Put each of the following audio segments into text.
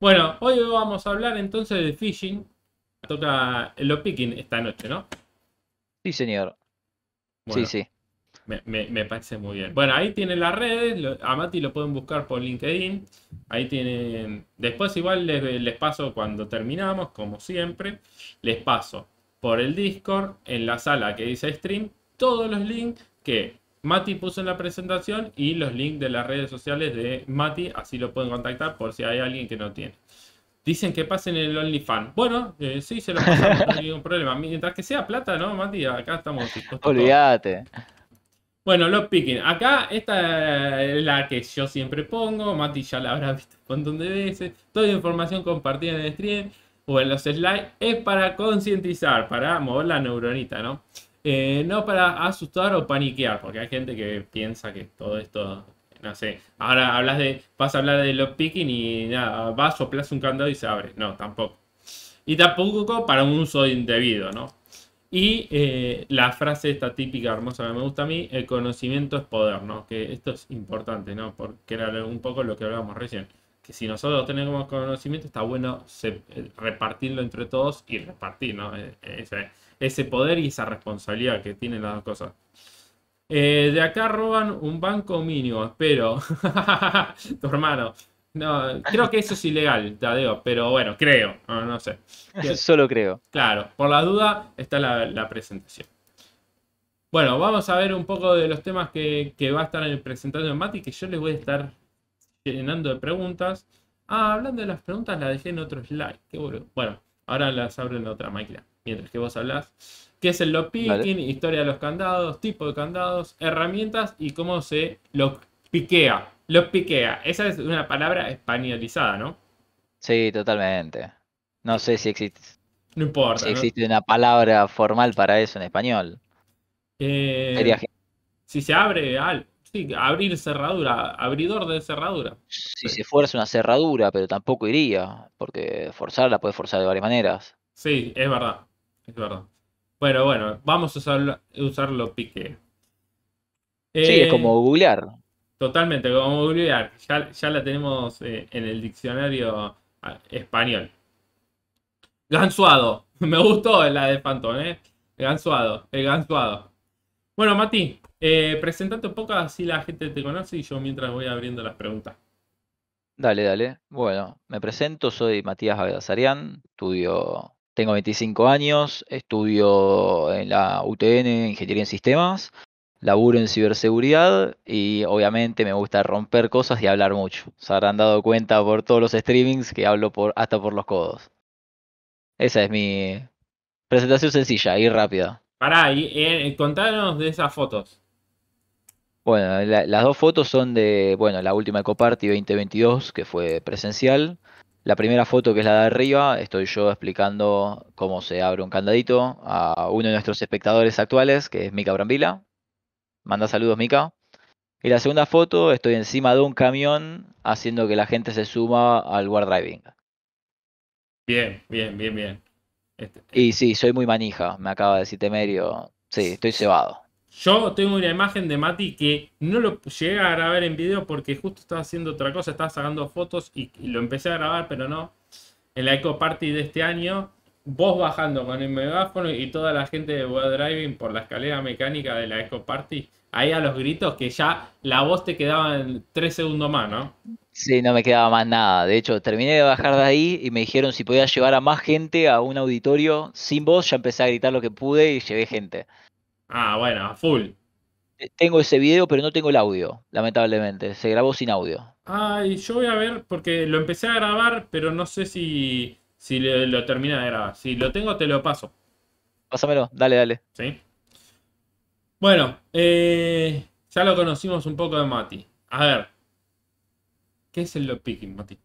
Bueno, hoy vamos a hablar entonces de phishing. Toca eh, lo picking esta noche, ¿no? Sí, señor. sí, sí. Me, parece muy bien. Bueno, ahí tienen las redes. a Mati lo pueden buscar por LinkedIn. Ahí tienen. Después, igual les paso cuando terminamos, como siempre. Les paso por el Discord, en la sala que dice stream, todos los links que Mati puso en la presentación y los links de las redes sociales de Mati, así lo pueden contactar por si hay alguien que no tiene. Dicen que pasen el OnlyFans. Bueno, eh, sí, se lo pasamos, no hay ningún problema. Mientras que sea plata, ¿no, Mati? Acá estamos. Olvídate. Bueno, los picking. Acá esta es la que yo siempre pongo. Mati ya la habrá visto un montón de veces. Toda información compartida en el stream o en los slides es para concientizar, para mover la neuronita, ¿no? Eh, no para asustar o paniquear, porque hay gente que piensa que todo esto, no sé, ahora hablas de, vas a hablar de picking y nada, vas, soplas un candado y se abre. No, tampoco. Y tampoco para un uso indebido, ¿no? Y eh, la frase esta típica, hermosa, me gusta a mí, el conocimiento es poder, ¿no? Que esto es importante, ¿no? Porque era un poco lo que hablábamos recién. Que si nosotros tenemos conocimiento, está bueno eh, repartirlo entre todos y repartir, ¿no? E, es ese poder y esa responsabilidad que tienen las dos cosas. Eh, de acá roban un banco mínimo, espero. tu hermano. No, creo que eso es ilegal, Tadeo, pero bueno, creo, no, sé. Solo creo. Claro, por la duda está la, presentación. Bueno, vamos a ver un poco de los temas que, va a estar presentando Mati, que yo les voy a estar llenando de preguntas. Ah, hablando de las preguntas, las dejé en otro slide, qué bueno Bueno, ahora las abro en otra máquina mientras que vos hablas, qué es el lockpicking, historia de los candados, tipo de candados, herramientas y cómo se piquea lo piquea, esa es una palabra españolizada, ¿no? Sí, totalmente. No sé si existe. No importa. Si existe una palabra formal para eso en español. Eh, si se abre, al, sí, abrir cerradura, abridor de cerradura. Si se fuerza una cerradura, pero tampoco iría, porque forzarla puede forzar de varias maneras. Sí, es verdad es Bueno, bueno, vamos a usarlo, usarlo pique. sí, es como eh, googlear. Totalmente, como googlear. Ya, ya la tenemos eh, en el diccionario ah, español. Gansuado. Me gustó la de Phantom, ¿eh? Gansuado, el gansuado. Bueno, Mati, eh, presentate un poco así la gente te conoce y yo mientras voy abriendo las preguntas. Dale, dale. Bueno, me presento, soy Matías Abedazarian, estudio tengo 25 años, estudio en la UTN, Ingeniería en Sistemas, laburo en ciberseguridad y obviamente me gusta romper cosas y hablar mucho. Se habrán dado cuenta por todos los streamings que hablo hasta por los codos. Esa es mi presentación sencilla y rápida. Pará, y, eh, contanos de esas fotos. Bueno, las dos fotos son de, bueno, la última EcoParty 2022 que fue presencial la primera foto, que es la de arriba, estoy yo explicando cómo se abre un candadito a uno de nuestros espectadores actuales, que es Mika Brambila. Manda saludos, Mica. Y la segunda foto, estoy encima de un camión haciendo que la gente se suma al War Driving. Bien, bien, bien, bien. Y sí, soy muy manija, me acaba de decir Temerio. Sí, estoy cebado. Yo tengo una imagen de Mati que no lo llegué a grabar en video porque justo estaba haciendo otra cosa, estaba sacando fotos y, lo empecé a grabar, pero no. En la Eco Party de este año, vos bajando con el megáfono y toda la gente de Web Driving por la escalera mecánica de la Eco Party, ahí a los gritos que ya la voz te quedaba en tres segundos más, ¿no? Sí, no me quedaba más nada. De hecho, terminé de bajar de ahí y me dijeron si podía llevar a más gente a un auditorio sin voz. Ya empecé a gritar lo que pude y llevé gente. Ah, bueno, a full. Eh, tengo ese video, pero no tengo el audio, lamentablemente. Se grabó sin audio. Ay, ah, yo voy a ver, porque lo empecé a grabar, pero no sé si, si lo, terminé termina de grabar. Si lo tengo, te lo paso. Pásamelo, dale, dale. Sí. Bueno, eh, ya lo conocimos un poco de Mati. A ver, ¿qué es el lockpicking, Mati?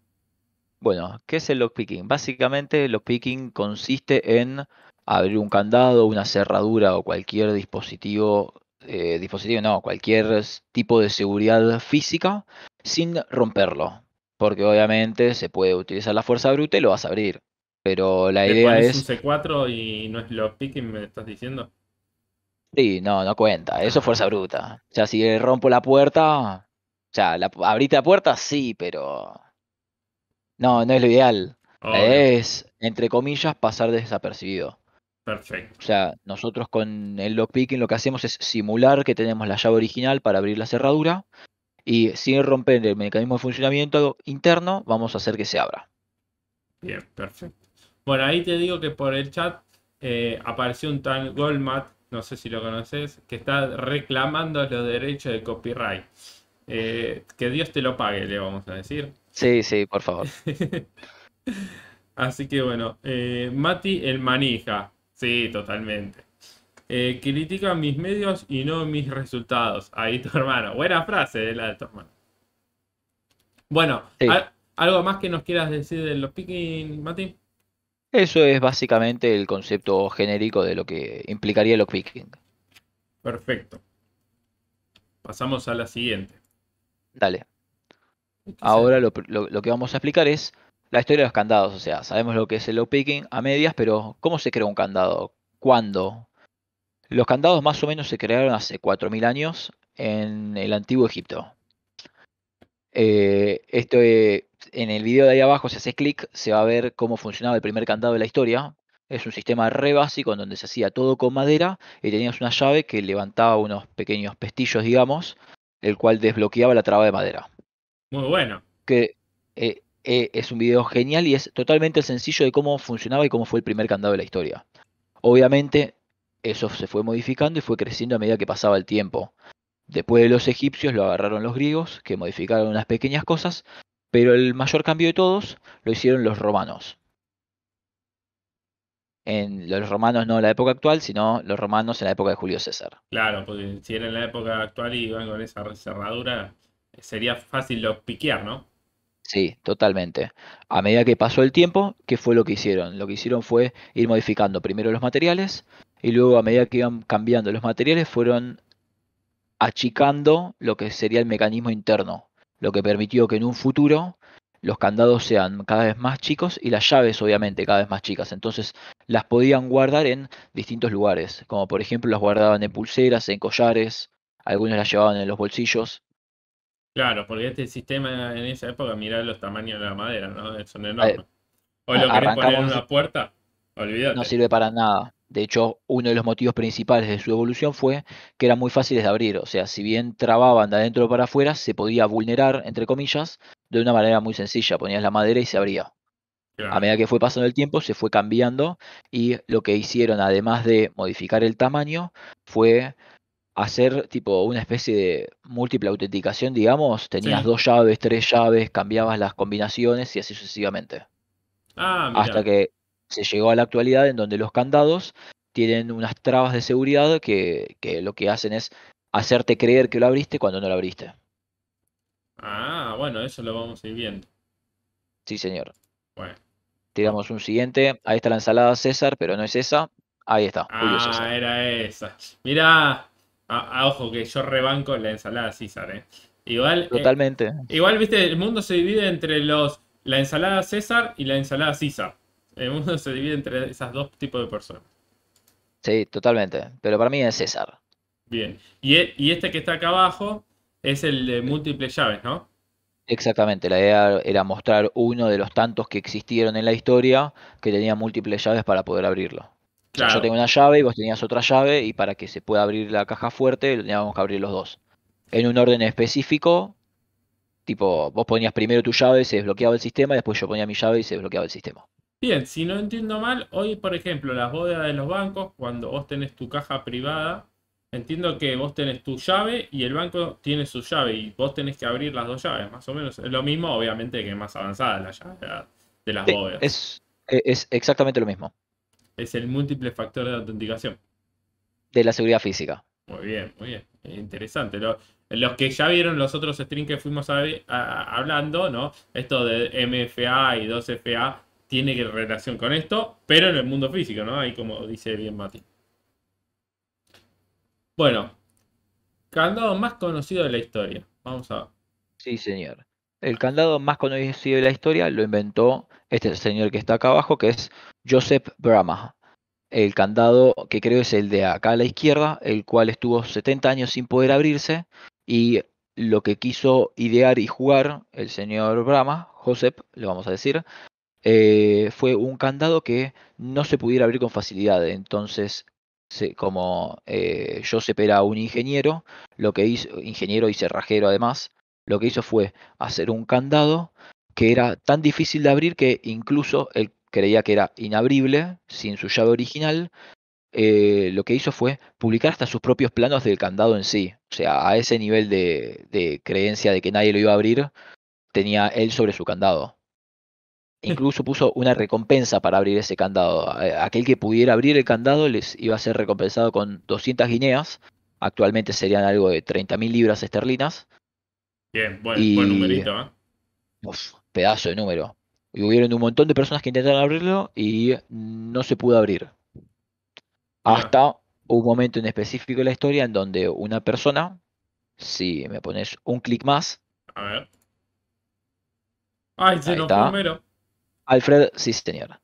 Bueno, ¿qué es el lockpicking? Básicamente, el lockpicking consiste en abrir un candado, una cerradura o cualquier dispositivo, eh, dispositivo no, cualquier tipo de seguridad física sin romperlo. Porque obviamente se puede utilizar la fuerza bruta y lo vas a abrir. Pero la idea es. un C4 y no es lo picking, me estás diciendo? Sí, no, no cuenta. Eso es fuerza bruta. O sea, si rompo la puerta. O sea, la, abriste la puerta, sí, pero. No, no es lo ideal. es, entre comillas, pasar desapercibido. Perfecto. O sea, nosotros con el lockpicking lo que hacemos es simular que tenemos la llave original para abrir la cerradura y sin romper el mecanismo de funcionamiento interno, vamos a hacer que se abra. Bien, perfecto. Bueno, ahí te digo que por el chat eh, apareció un tal Goldmat, no sé si lo conoces, que está reclamando los derechos de copyright. Eh, que Dios te lo pague, le vamos a decir. Sí, sí, por favor. Así que bueno, eh, Mati el manija. Sí, totalmente. Eh, critican mis medios y no mis resultados. Ahí tu hermano. Buena frase de eh, la de tu hermano. Bueno, ¿algo más que nos quieras decir de los picking, Mati? Eso es básicamente el concepto genérico de lo que implicaría los picking. Perfecto. Pasamos a la siguiente. Dale. Este Ahora lo que vamos a explicar es la historia de los candados, o sea, sabemos lo que es el low picking a medias, pero ¿cómo se creó un candado? ¿Cuándo? Los candados más o menos se crearon hace 4.000 años en el antiguo Egipto. Eh, esto, eh, en el video de ahí abajo, si haces clic, se va a ver cómo funcionaba el primer candado de la historia. Es un sistema re básico en donde se hacía todo con madera y tenías una llave que levantaba unos pequeños pestillos, digamos, el cual desbloqueaba la traba de madera. Muy bueno. Que eh, eh, es un video genial y es totalmente sencillo de cómo funcionaba y cómo fue el primer candado de la historia. Obviamente, eso se fue modificando y fue creciendo a medida que pasaba el tiempo. Después de los egipcios lo agarraron los griegos, que modificaron unas pequeñas cosas, pero el mayor cambio de todos lo hicieron los romanos. En los romanos no en la época actual, sino los romanos en la época de Julio César. Claro, porque si era en la época actual y iban con esa cerradura, sería fácil los piquear, ¿no? Sí, totalmente. A medida que pasó el tiempo, ¿qué fue lo que hicieron? Lo que hicieron fue ir modificando primero los materiales y luego a medida que iban cambiando los materiales fueron achicando lo que sería el mecanismo interno, lo que permitió que en un futuro los candados sean cada vez más chicos y las llaves obviamente cada vez más chicas. Entonces las podían guardar en distintos lugares, como por ejemplo las guardaban en pulseras, en collares, algunas las llevaban en los bolsillos, Claro, porque este sistema en esa época, mirá los tamaños de la madera, ¿no? Son enormes. O lo querés poner en una puerta, olvídate. No sirve para nada. De hecho, uno de los motivos principales de su evolución fue que eran muy fáciles de abrir. O sea, si bien trababan de adentro para afuera, se podía vulnerar, entre comillas, de una manera muy sencilla. Ponías la madera y se abría. A medida que fue pasando el tiempo, se fue cambiando y lo que hicieron, además de modificar el tamaño, fue hacer tipo una especie de múltiple autenticación, digamos, tenías dos llaves, tres llaves, cambiabas las combinaciones y así sucesivamente. Ah, Hasta que se llegó a la actualidad en donde los candados tienen unas trabas de seguridad que, lo que hacen es hacerte creer que lo abriste cuando no lo abriste. Ah, bueno, eso lo vamos a ir viendo. Sí, señor. Bueno. Tiramos un siguiente. Ahí está la ensalada César, pero no es esa. Ahí está. Ah, era esa. Mira, a, ah, ah, ojo, que yo rebanco la ensalada César, eh. Igual, eh, Totalmente. igual, viste, el mundo se divide entre los la ensalada César y la ensalada César. El mundo se divide entre esas dos tipos de personas. Sí, totalmente. Pero para mí es César. Bien. y e, este que está acá abajo es el de múltiples llaves, ¿no? Exactamente, la idea era mostrar uno de los tantos que existieron en la historia que tenía múltiples llaves para poder abrirlo yo tengo una llave y vos tenías otra llave y para que se pueda abrir la caja fuerte teníamos que abrir los dos. En un orden específico, tipo, vos ponías primero tu llave, y se desbloqueaba el sistema, y después yo ponía mi llave y se desbloqueaba el sistema. Bien, si no entiendo mal, hoy por ejemplo las bóvedas de los bancos, cuando vos tenés tu caja privada, entiendo que vos tenés tu llave y el banco tiene su llave y vos tenés que abrir las dos llaves, más o menos. Es lo mismo, obviamente, que más avanzada la llave de las bóvedas. es exactamente lo mismo es el múltiple factor de autenticación. De la seguridad física. Muy bien, muy bien. Interesante. los que ya vieron los otros streams que fuimos hablando, ¿no? Esto de MFA y 2FA tiene relación con esto, pero en el mundo físico, ¿no? Ahí como dice bien Mati. Bueno, candado más conocido de la historia. Vamos a. Sí, señor. El candado más conocido de la historia lo inventó este señor que está acá abajo, que es Joseph Brahma, el candado que creo es el de acá a la izquierda, el cual estuvo 70 años sin poder abrirse y lo que quiso idear y jugar el señor Brahma, Joseph, le vamos a decir, eh, fue un candado que no se pudiera abrir con facilidad. Entonces, como eh, Joseph era un ingeniero, lo que hizo, ingeniero y cerrajero además, lo que hizo fue hacer un candado que era tan difícil de abrir que incluso el creía que era inabrible, sin su llave original, eh, lo que hizo fue publicar hasta sus propios planos del candado en sí. O sea, a ese nivel de, creencia de que nadie lo iba a abrir, tenía él sobre su candado. Incluso puso una recompensa para abrir ese candado. Eh, aquel que pudiera abrir el candado les iba a ser recompensado con 200 guineas. Actualmente serían algo de 30.000 libras esterlinas. Bien, buen, numerito, ¿eh? pedazo de número. Y hubieron un montón de personas que intentaron abrirlo y no se pudo abrir. Hasta un momento en específico de la historia en donde una persona, si me pones un clic más. A ver. Ay, el Alfred, sí, señor.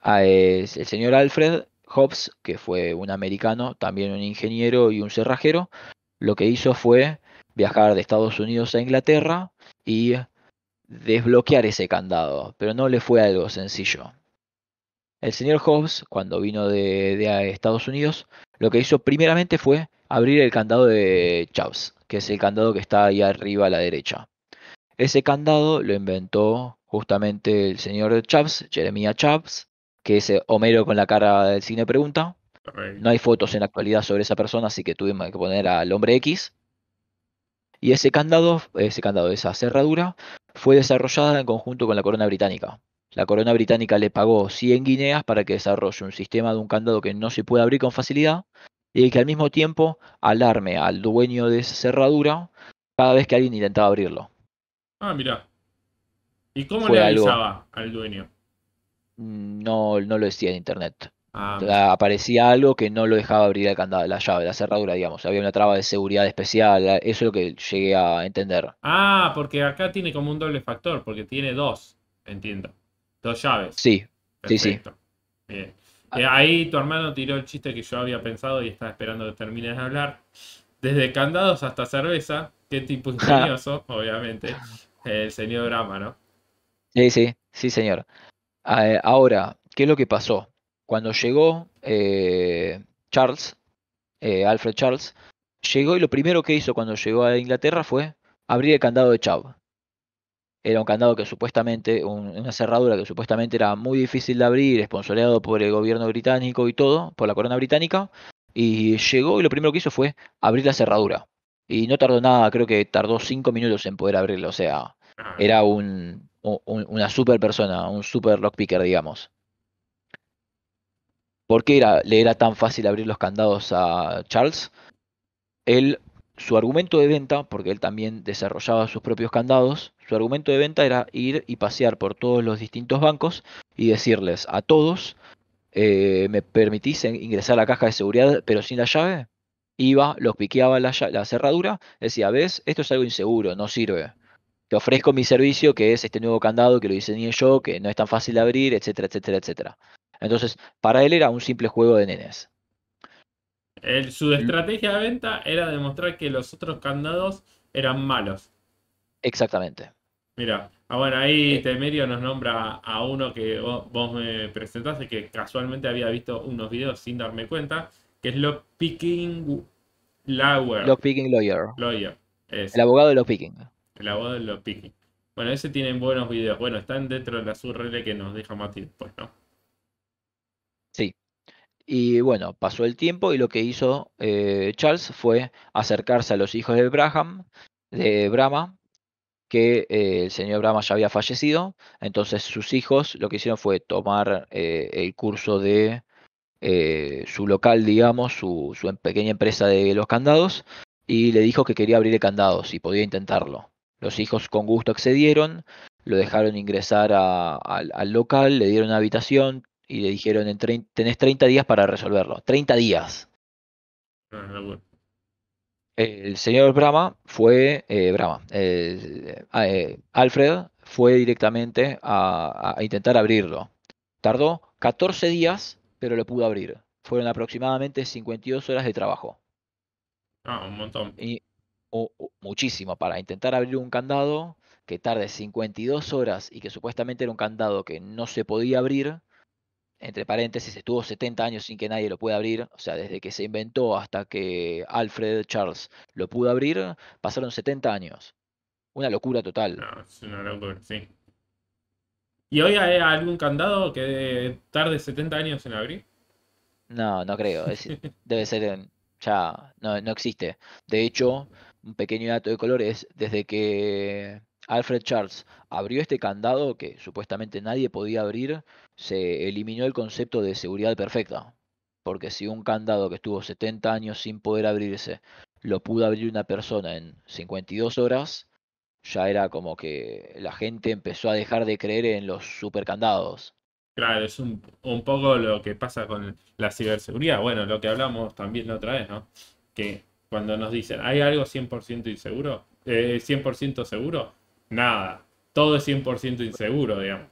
Ah, el señor Alfred Hobbs, que fue un americano, también un ingeniero y un cerrajero, lo que hizo fue viajar de Estados Unidos a Inglaterra y desbloquear ese candado, pero no le fue algo sencillo. El señor Hobbes cuando vino de, Estados Unidos, lo que hizo primeramente fue abrir el candado de Chaves, que es el candado que está ahí arriba a la derecha. Ese candado lo inventó justamente el señor Chaps, Jeremiah Chaps, que es eh, Homero con la cara del cine pregunta. No hay fotos en la actualidad sobre esa persona, así que tuvimos que poner al hombre X. Y ese candado, ese candado, esa cerradura, fue desarrollada en conjunto con la corona británica. La corona británica le pagó 100 guineas para que desarrolle un sistema de un candado que no se puede abrir con facilidad y que al mismo tiempo alarme al dueño de esa cerradura cada vez que alguien intentaba abrirlo. Ah, mira. ¿Y cómo le avisaba al dueño? Mm, no, no lo decía en internet. Ah. aparecía algo que no lo dejaba abrir el candado, la llave, la cerradura, digamos. Había una traba de seguridad especial. Eso es lo que llegué a entender. Ah, porque acá tiene como un doble factor, porque tiene dos, entiendo. Dos llaves. Sí, sí, sí. Eh, ahí tu hermano tiró el chiste que yo había pensado y estaba esperando que termines de hablar. Desde candados hasta cerveza. Qué tipo ingenioso, obviamente. El señor Drama, ¿no? Sí, sí, sí, señor. Eh, ahora, ¿qué es lo que pasó? cuando llegó eh, Charles, eh, Alfred Charles, llegó y lo primero que hizo cuando llegó a Inglaterra fue abrir el candado de Chubb. Era un candado que supuestamente, una cerradura que supuestamente era muy difícil de abrir, esponsoreado por el gobierno británico y todo, por la corona británica. Y llegó y lo primero que hizo fue abrir la cerradura. Y no tardó nada, creo que tardó cinco minutos en poder abrirlo. O sea, ah. era una super persona, un super lockpicker, digamos. ¿Por qué era, le era tan fácil abrir los candados a Charles? Él, su argumento de venta, porque él también desarrollaba sus propios candados, su argumento de venta era ir y pasear por todos los distintos bancos y decirles a todos, eh, ¿me permitís ingresar a la caja de seguridad pero sin la llave? Iba, los piqueaba la, la cerradura, decía, ves, esto es algo inseguro, no sirve te ofrezco mi servicio, que es este nuevo candado que lo diseñé yo, que no es tan fácil de abrir, etcétera, etcétera, etcétera. Entonces, para él era un simple juego de nenes. su estrategia de venta era demostrar que los otros candados eran malos. Exactamente. Mira, ah, bueno, ahí eh. Temerio nos nombra a uno que vos, me presentaste, que casualmente había visto unos videos sin darme cuenta, que es lo Picking Lawyer. Lock Picking Lawyer. Lawyer. El abogado de los Picking. El abogado de los Picking. Bueno, ese tiene buenos videos. Bueno, están dentro de la URL que nos deja Mati Pues ¿no? Y bueno, pasó el tiempo y lo que hizo eh, Charles fue acercarse a los hijos de de Brahma, que eh, el señor Brahma ya había fallecido. Entonces sus hijos lo que hicieron fue tomar eh, el curso de su local, digamos, su, em, pequeña empresa de los candados, y le dijo que quería abrir el candado, y podía intentarlo. Los hijos con gusto accedieron, lo dejaron ingresar al local, le dieron una habitación, y le dijeron, tenés 30 días para resolverlo. 30 días. Ah, el señor Brahma fue, eh, Brahma, eh, ah, eh, Alfred fue directamente a, intentar abrirlo. Tardó 14 días, pero lo pudo abrir. Fueron aproximadamente 52 horas de trabajo. Ah, un montón. Y, muchísimo. Para intentar abrir un candado que tarde 52 horas y que supuestamente era un candado que no se podía abrir, entre paréntesis, estuvo 70 años sin que nadie lo pueda abrir, o sea, desde que se inventó hasta que Alfred Charles lo pudo abrir, pasaron 70 años. Una locura total. No, es una locura, sí. ¿Y hoy hay algún candado que tarde 70 años en abrir? No, no creo. debe ser. Ya. No, no existe. De hecho, un pequeño dato de color es desde que Alfred Charles abrió este candado que supuestamente nadie podía abrir, se eliminó el concepto de seguridad perfecta. Porque si un candado que estuvo 70 años sin poder abrirse lo pudo abrir una persona en 52 horas, ya era como que la gente empezó a dejar de creer en los supercandados. Claro, es un, un poco lo que pasa con la ciberseguridad. Bueno, lo que hablamos también la otra vez, ¿no? Que cuando nos dicen, ¿hay algo 100% inseguro? Eh, ¿100% seguro? Nada, todo es 100% inseguro, digamos.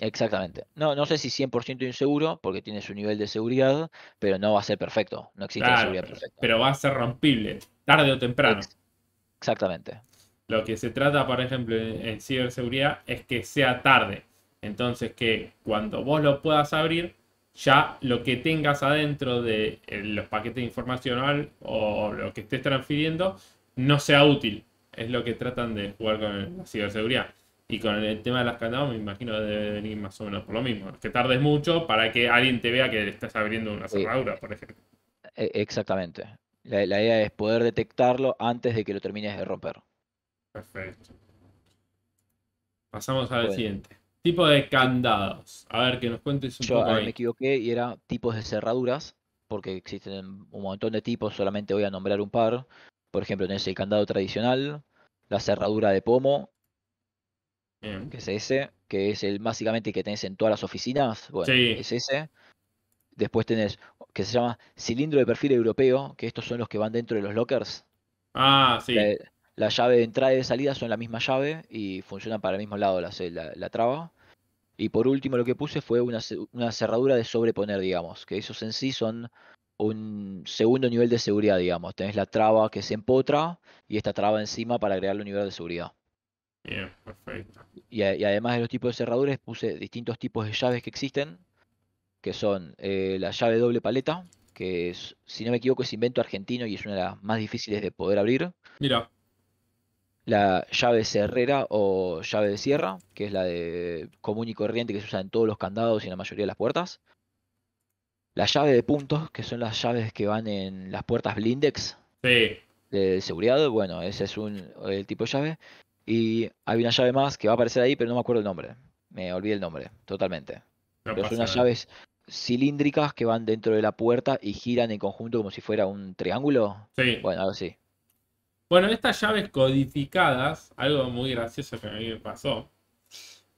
Exactamente. No, no sé si 100% inseguro, porque tiene su nivel de seguridad, pero no va a ser perfecto. No existe seguridad perfecta. Pero va a ser rompible, tarde o temprano. exactamente. Lo que se trata, por ejemplo, en, ciberseguridad es que sea tarde. Entonces, que cuando vos lo puedas abrir, ya lo que tengas adentro de eh, los paquetes informacional o lo que estés transfiriendo no sea útil. Es lo que tratan de jugar con la ciberseguridad. Y con el tema de las candados, me imagino que debe venir más o menos por lo mismo. Que tardes mucho para que alguien te vea que estás abriendo una cerradura, por ejemplo. E, exactamente. La, idea es poder detectarlo antes de que lo termines de romper. Perfecto. Pasamos al siguiente. Tipo de candados. A ver, que nos cuentes un Yo, poco. me equivoqué y era tipos de cerraduras, porque existen un montón de tipos, solamente voy a nombrar un par. Por ejemplo, tenés el candado tradicional, la cerradura de pomo que es ese, que es el básicamente que tenés en todas las oficinas, bueno, es ese. Después tenés, que se llama cilindro de perfil europeo, que estos son los que van dentro de los lockers. Ah, sí. La, llave de entrada y de salida son la misma llave y funcionan para el mismo lado la, traba. Y por último lo que puse fue una, cerradura de sobreponer, digamos, que esos en sí son un segundo nivel de seguridad, digamos. Tenés la traba que se empotra y esta traba encima para crear un nivel de seguridad perfecto. Y, además de los tipos de cerraduras, puse distintos tipos de llaves que existen, que son eh, la llave doble paleta, que si no me equivoco es invento argentino y es una de las más difíciles de poder abrir. Mira. La llave cerrera o llave de sierra, que es la de común y corriente que se usa en todos los candados y en la mayoría de las puertas. La llave de puntos, que son las llaves que van en las puertas blindex de seguridad. Bueno, ese es un, el tipo de llave. Y hay una llave más que va a aparecer ahí, pero no me acuerdo el nombre. Me olvidé el nombre, totalmente. pero son unas llaves cilíndricas que van dentro de la puerta y giran en conjunto como si fuera un triángulo. Sí. Bueno, algo así. Bueno, estas llaves codificadas, algo muy gracioso que a mí me pasó.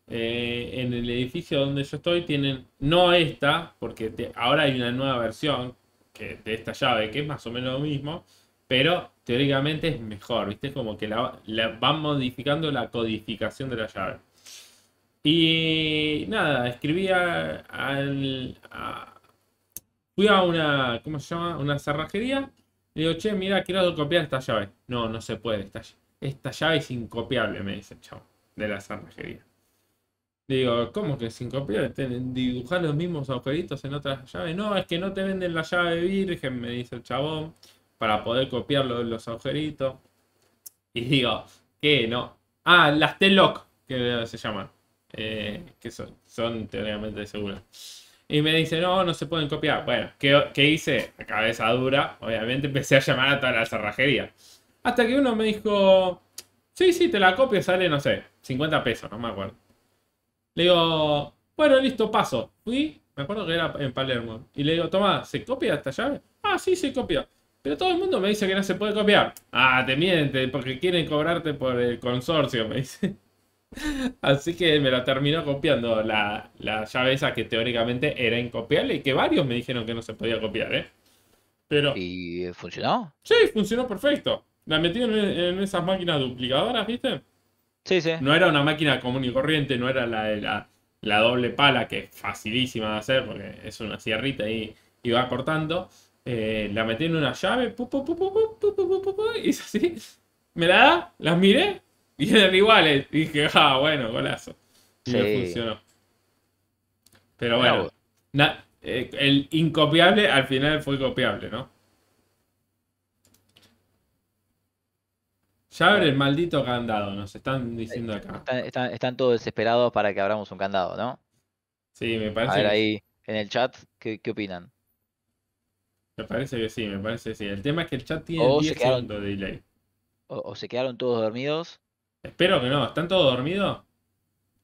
Eh, en el edificio donde yo estoy tienen, no esta, porque ahora hay una nueva versión de esta llave que es más o menos lo mismo, pero teóricamente es mejor, ¿viste? como que la, van modificando la codificación de la llave. Y nada, escribía al... A, fui a una, ¿cómo se llama? Una cerrajería. Le digo, che, mira, quiero copiar esta llave. No, no se puede. Esta, esta llave es incopiable, me dice el chavo de la cerrajería. digo, ¿cómo que es incopiable? ¿Dibujar los mismos agujeritos en otras llaves? No, es que no te venden la llave virgen, me dice el chabón para poder copiar los agujeritos. Y digo, que no. Ah, las t que se llaman. Eh, que son, son teóricamente seguras. Y me dice, no, no se pueden copiar. Bueno, ¿qué, qué hice? La cabeza dura, obviamente empecé a llamar a toda la cerrajería. Hasta que uno me dijo, sí, sí, te la copio, sale, no sé, 50 pesos, no me acuerdo. Le digo, bueno, listo, paso. Fui, me acuerdo que era en Palermo. Y le digo, toma, ¿se copia esta llave? Ah, sí, se copia. Pero todo el mundo me dice que no se puede copiar. Ah, te mienten, porque quieren cobrarte por el consorcio, me dice. Así que me la terminó copiando la, llave esa que teóricamente era incopiable y que varios me dijeron que no se podía copiar, ¿eh? Pero... ¿Y funcionó? Sí, funcionó perfecto. La metí en, esas máquinas duplicadoras, ¿viste? Sí, sí. No era una máquina común y corriente, no era la, la, la doble pala, que es facilísima de hacer porque es una sierrita y, y va cortando la metí en una llave, y es así. Me la da, las miré y eran iguales. Y dije, ah, bueno, golazo. Y funcionó. Pero bueno, el incopiable al final fue copiable, ¿no? Ya el maldito candado, nos están diciendo acá. Están, todos desesperados para que abramos un candado, ¿no? Sí, me parece. A ahí en el chat, ¿qué, qué opinan? Me parece que sí, me parece que sí. El tema es que el chat tiene 10 segundos de delay. O, se quedaron todos dormidos. Espero que no. ¿Están todos dormidos?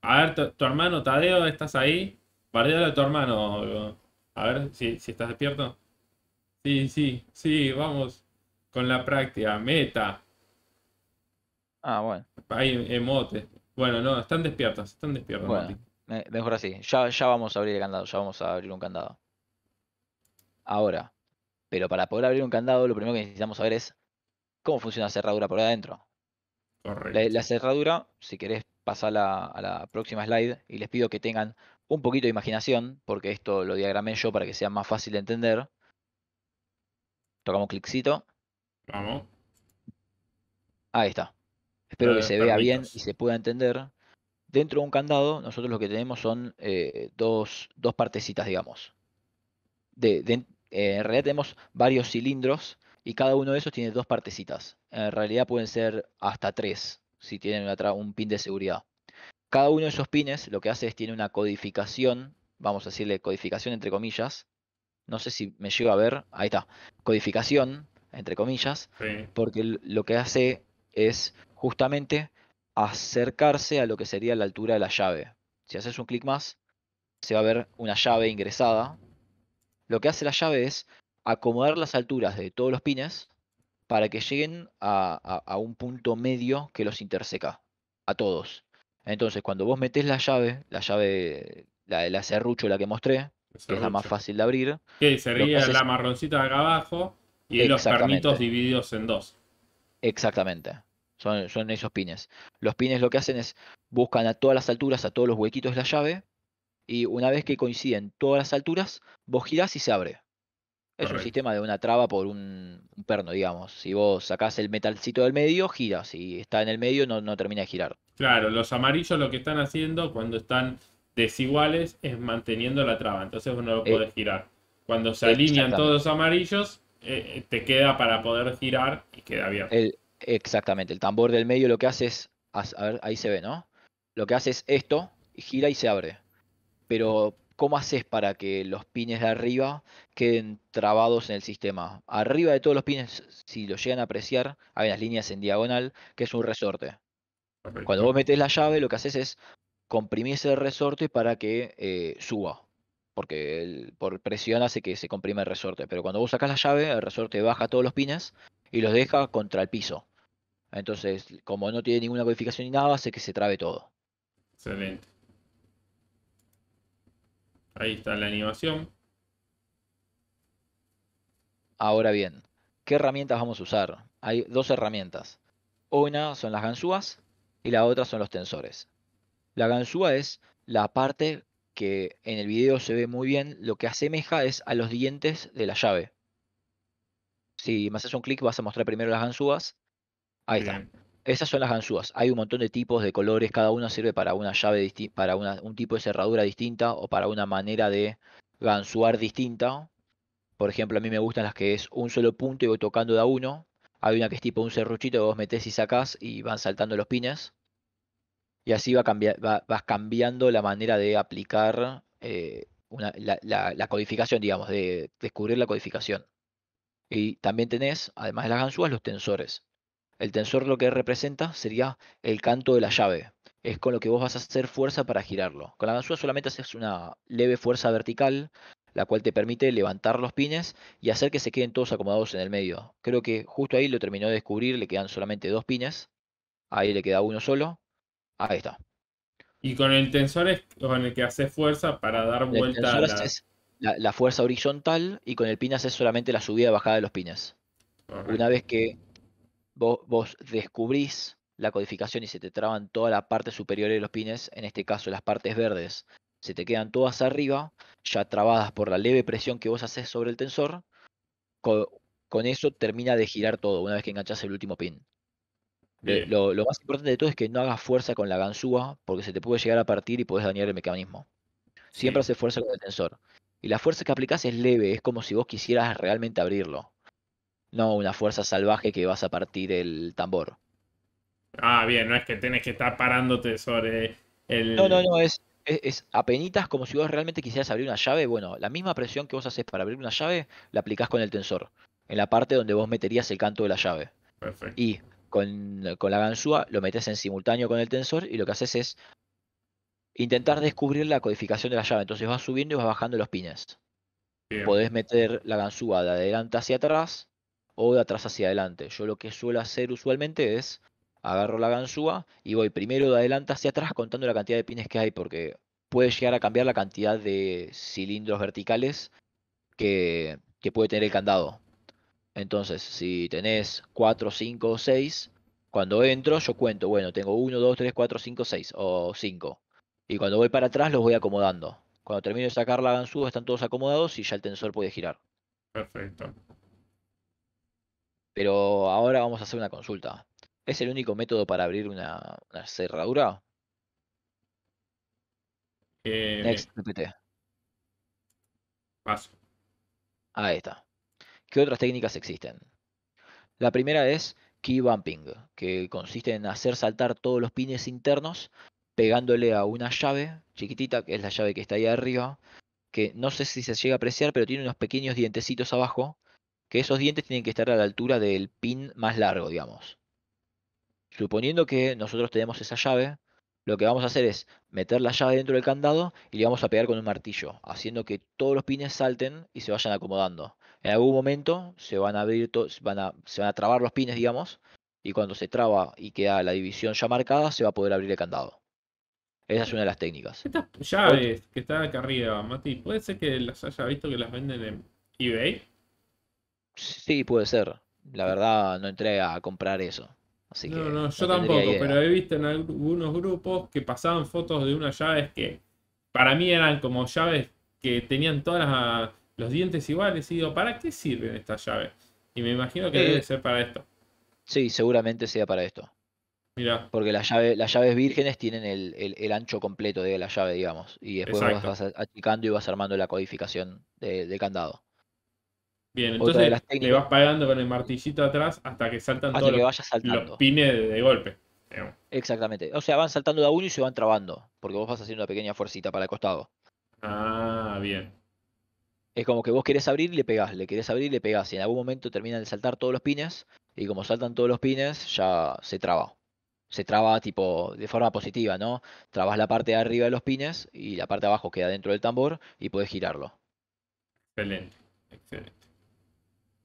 A ver, tu, hermano Tadeo, ¿estás ahí? Bardealo a tu hermano. A ver si, estás despierto. Sí, sí, sí, vamos con la práctica. Meta. Ah, bueno. Ahí, emote. Bueno, no, están despiertos, están despiertos. Bueno, mejor así. Ya, ya vamos a abrir el candado, ya vamos a abrir un candado. Ahora. Pero para poder abrir un candado, lo primero que necesitamos saber es cómo funciona la cerradura por adentro. La, cerradura, si querés pasar a la próxima slide, y les pido que tengan un poquito de imaginación, porque esto lo diagramé yo para que sea más fácil de entender. Tocamos cliccito. Vamos. Ahí está. Espero que eh, se vea bien y se pueda entender. Dentro de un candado, nosotros lo que tenemos son eh, dos, dos partecitas, digamos. De, de, eh, en realidad tenemos varios cilindros y cada uno de esos tiene dos partecitas. En realidad pueden ser hasta tres si tienen un pin de seguridad. Cada uno de esos pines lo que hace es tiene una codificación, vamos a decirle codificación entre comillas. No sé si me llega a ver, ahí está, codificación entre comillas, porque lo que hace es justamente acercarse a lo que sería la altura de la llave. Si haces un clic más, se va a ver una llave ingresada lo que hace la llave es acomodar las alturas de todos los pines para que lleguen a, un punto medio que los interseca, a todos. Entonces, cuando vos metés la llave, la llave, la de la la que mostré, que es la más fácil de abrir. Que sería la marroncita de acá abajo y los pernitos divididos en dos. Exactamente. Son, son esos pines. Los pines lo que hacen es buscan a todas las alturas, a todos los huequitos de la llave y una vez que coinciden todas las alturas, vos girás y se abre. Es un sistema de una traba por un, perno, digamos. Si vos sacás el metalcito del medio, gira. Si está en el medio, no, termina de girar. Claro, los amarillos lo que están haciendo cuando están desiguales es manteniendo la traba. Entonces vos no lo eh, podés girar. Cuando se alinean todos los amarillos, eh, te queda para poder girar y queda abierto. exactamente. El tambor del medio lo que hace es. ahí se ve, ¿no? Lo que hace es esto, gira y se abre pero ¿cómo haces para que los pines de arriba queden trabados en el sistema? Arriba de todos los pines, si lo llegan a apreciar, hay unas líneas en diagonal, que es un resorte. Cuando vos metes la llave, lo que haces es comprimir ese resorte para que eh, suba. Porque por presión hace que se comprime el resorte. Pero cuando vos sacás la llave, el resorte baja todos los pines y los deja contra el piso. Entonces, como no tiene ninguna codificación ni nada, hace que se trabe todo. Excelente. Ahí está la animación. Ahora bien, ¿qué herramientas vamos a usar? Hay dos herramientas. Una son las ganzúas y la otra son los tensores. La ganzúa es la parte que en el video se ve muy bien, lo que asemeja es a los dientes de la llave. Si me haces un clic vas a mostrar primero las ganzúas. Ahí están. Esas son las ganzúas. Hay un montón de tipos, de colores, cada una sirve para una llave para un tipo de cerradura distinta o para una manera de ganzuar distinta. Por ejemplo, a mí me gustan las que es un solo punto y voy tocando de uno. Hay una que es tipo un serruchito que vos metés y sacás y van saltando los pines. Y así va vas cambiando la manera de aplicar eh, la, la, codificación, digamos, de descubrir la codificación. Y también tenés, además de las ganzúas, los tensores. El tensor lo que representa sería el canto de la llave. Es con lo que vos vas a hacer fuerza para girarlo. Con la ganzúa solamente haces una leve fuerza vertical, la cual te permite levantar los pines y hacer que se queden todos acomodados en el medio. Creo que justo ahí lo terminó de descubrir, le quedan solamente dos pines. Ahí le queda uno solo. Ahí está. Y con el tensor es con el que haces fuerza para dar vuelta la... fuerza horizontal y con el pin haces solamente la subida y bajada de los pines. Una vez que vos, descubrís la codificación y se te traban toda la parte superior de los pines, en este caso las partes verdes, se te quedan todas arriba, ya trabadas por la leve presión que vos haces sobre el tensor, con, eso termina de girar todo una vez que enganchas el último pin. Eh, lo, más importante de todo es que no hagas fuerza con la ganzúa porque se te puede llegar a partir y podés dañar el mecanismo. Siempre hace haces fuerza con el tensor. Y la fuerza que aplicás es leve, es como si vos quisieras realmente abrirlo no una fuerza salvaje que vas a partir el tambor. Ah, bien, no es que tenés que estar parándote sobre el... No, no, no, es, es, apenitas como si vos realmente quisieras abrir una llave. Bueno, la misma presión que vos haces para abrir una llave, la aplicás con el tensor, en la parte donde vos meterías el canto de la llave. Y con, la ganzúa lo metes en simultáneo con el tensor y lo que haces es intentar descubrir la codificación de la llave. Entonces vas subiendo y vas bajando los pines. Podés meter la ganzúa de adelante hacia atrás o de atrás hacia adelante. Yo lo que suelo hacer usualmente es agarro la ganzúa y voy primero de adelante hacia atrás contando la cantidad de pines que hay porque puede llegar a cambiar la cantidad de cilindros verticales que, puede tener el candado. Entonces, si tenés 4, 5 o 6, cuando entro yo cuento, bueno, tengo 1, 2, 3, 4, 5, 6 o 5. Y cuando voy para atrás los voy acomodando. Cuando termino de sacar la ganzúa están todos acomodados y ya el tensor puede girar. Perfecto. Pero ahora vamos a hacer una consulta. ¿Es el único método para abrir una, cerradura? Eh, Next, Paso. Ahí está. ¿Qué otras técnicas existen? La primera es key bumping, que consiste en hacer saltar todos los pines internos pegándole a una llave chiquitita, que es la llave que está ahí arriba, que no sé si se llega a apreciar, pero tiene unos pequeños dientecitos abajo que esos dientes tienen que estar a la altura del pin más largo, digamos. Suponiendo que nosotros tenemos esa llave, lo que vamos a hacer es meter la llave dentro del candado y le vamos a pegar con un martillo, haciendo que todos los pines salten y se vayan acomodando. En algún momento se van a abrir, van a, se van a trabar los pines, digamos, y cuando se traba y queda la división ya marcada, se va a poder abrir el candado. Esa es una de las técnicas. Estas llaves que están acá arriba, Mati, ¿puede ser que las haya visto que las venden en eBay? Sí, puede ser. La verdad, no entré a comprar eso. Así no, no, yo tampoco, pero he visto en algunos grupos que pasaban fotos de unas llaves que para mí eran como llaves que tenían todos los dientes iguales. Y digo, ¿para qué sirven estas llaves? Y me imagino que eh, debe ser para esto. Sí, seguramente sea para esto. Mirá. Porque las, llave, las llaves vírgenes tienen el, ancho completo de la llave, digamos. Y después vas, vas, achicando y vas armando la codificación de, de candado. Bien, entonces le vas pagando con el martillito atrás hasta que saltan todos los, pines de, golpe. Exactamente. O sea, van saltando de a uno y se van trabando. Porque vos vas haciendo una pequeña fuercita para el costado. Ah, bien. Es como que vos querés abrir y le pegás, le querés abrir y le pegás. Y en algún momento terminan de saltar todos los pines. Y como saltan todos los pines, ya se traba. Se traba tipo de forma positiva, ¿no? Trabas la parte de arriba de los pines y la parte de abajo queda dentro del tambor y podés girarlo. Excelente, excelente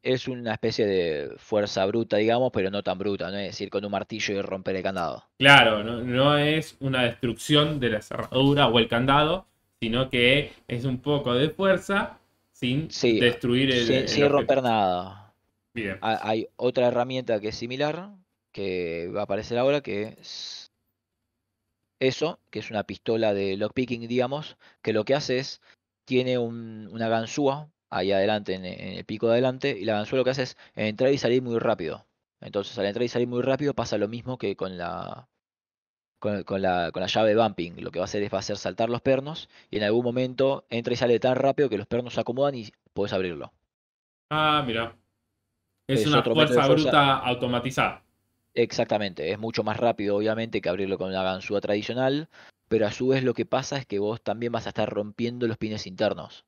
es una especie de fuerza bruta, digamos, pero no tan bruta, ¿no? Es decir, con un martillo y romper el candado. Claro, no, es una destrucción de la cerradura o el candado, sino que es un poco de fuerza sin destruir el. Sin, romper nada. Bien. Hay otra herramienta que es similar, que va a aparecer ahora, que es eso, que es una pistola de lockpicking, digamos, que lo que hace es, tiene una ganzúa ahí adelante, en, el pico de adelante, y la ganzúa lo que hace es entrar y salir muy rápido. Entonces al entrar y salir muy rápido pasa lo mismo que con la, con, la, llave de bumping. Lo que va a hacer es va a hacer saltar los pernos y en algún momento entra y sale tan rápido que los pernos se acomodan y podés abrirlo. Ah, mira. Es, es una fuerza bruta automatizada. Exactamente, es mucho más rápido obviamente que abrirlo con la ganzúa tradicional, pero a su vez lo que pasa es que vos también vas a estar rompiendo los pines internos.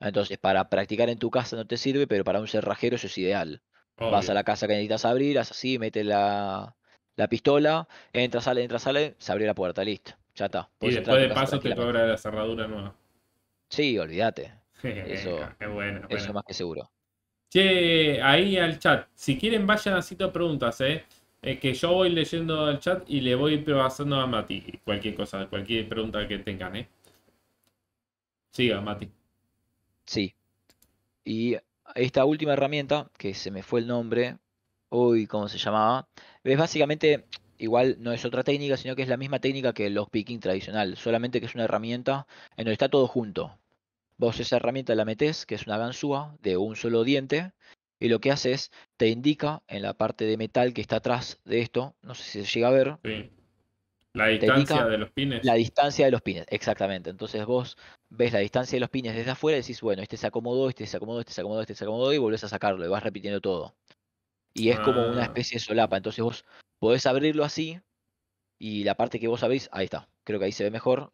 Entonces, para practicar en tu casa no te sirve, pero para un cerrajero eso es ideal. Vas a la casa que necesitas abrir, así, mete la, pistola, entra, sale, entra, sale, se abre la puerta, listo. Ya está. Y después de paso te cobra la cerradura nueva. Sí, olvídate. eso, es más que seguro. Che, ahí al chat. Si quieren, vayan haciendo preguntas, ¿eh? Es eh, que yo voy leyendo el chat y le voy pasando a Mati cualquier cosa, cualquier pregunta que tengan, ¿eh? Siga, Mati. Sí. Y esta última herramienta, que se me fue el nombre, hoy cómo se llamaba, es básicamente, igual no es otra técnica, sino que es la misma técnica que los picking tradicional, solamente que es una herramienta en donde está todo junto. Vos esa herramienta la metés, que es una ganzúa de un solo diente, y lo que hace es, te indica en la parte de metal que está atrás de esto, no sé si se llega a ver, la distancia de los pines. La distancia de los pines, exactamente. Entonces vos ves la distancia de los pines desde afuera y decís, bueno, este se acomodó, este se acomodó, este se acomodó, este se acomodó y volvés a sacarlo y vas repitiendo todo. Y es como una ah. especie de solapa. Entonces vos podés abrirlo así y la parte que vos abrís, ahí está. Creo que ahí se ve mejor.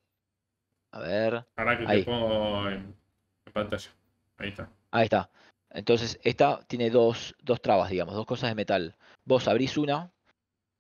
A ver. Ahora que te pongo en, pantalla. Ahí está. Ahí está. Entonces esta tiene dos, dos trabas, digamos, dos cosas de metal. Vos abrís una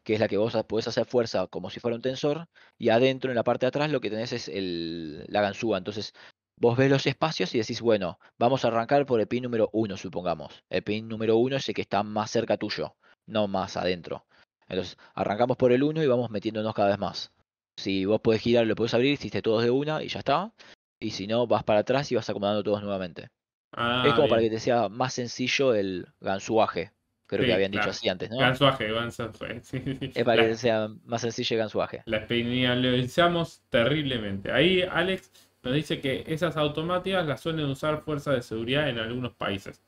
que es la que vos podés hacer fuerza como si fuera un tensor, y adentro, en la parte de atrás, lo que tenés es el, la ganzúa. Entonces, vos ves los espacios y decís, bueno, vamos a arrancar por el pin número 1, supongamos. El pin número uno es el que está más cerca tuyo, no más adentro. Entonces, arrancamos por el 1 y vamos metiéndonos cada vez más. Si vos podés girar, lo podés abrir, hiciste todos de una y ya está. Y si no, vas para atrás y vas acomodando todos nuevamente. es ah, como para que te sea más sencillo el ganzuaje. Creo que habían dicho así antes, ¿no? Gansuaje, Gansuaje. Sí, sí. Es para que sea más sencillo Gansuaje. La españolizamos terriblemente. Ahí Alex nos dice que esas automáticas las suelen usar fuerzas de seguridad en algunos países.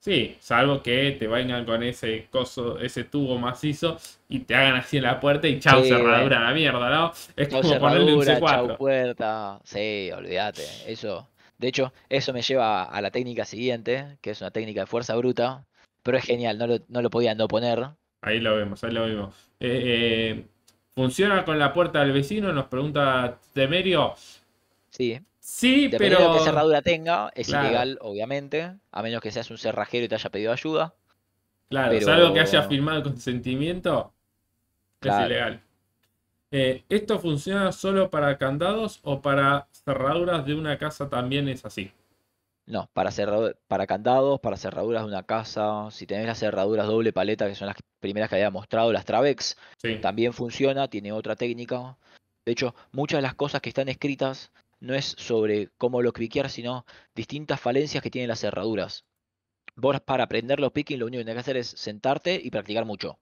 Sí, salvo que te vayan con ese coso, ese tubo macizo y te hagan así en la puerta y chau cerradura la mierda, ¿no? Es como ponerle un C4. puerta. Sí, olvídate, eso. De hecho, eso me lleva a la técnica siguiente, que es una técnica de fuerza bruta, pero es genial, no lo, no podían no poner. Ahí lo vemos, ahí lo vemos. Eh, eh, ¿Funciona con la puerta del vecino? Nos pregunta Temerio. Sí. Sí, pero. cerradura tenga, es ilegal, obviamente, a menos que seas un cerrajero y te haya pedido ayuda. Claro, es algo que haya firmado consentimiento, es ilegal. Eh, ¿Esto funciona solo para candados o para cerraduras de una casa también es así? No, para, para candados, para cerraduras de una casa, si tenés las cerraduras doble paleta, que son las primeras que había mostrado, las Travex, también funciona, tiene otra técnica. De hecho, muchas de las cosas que están escritas no es sobre cómo lo cliquear, sino distintas falencias que tienen las cerraduras. Vos para aprender los picking lo único que tenés que hacer es sentarte y practicar mucho.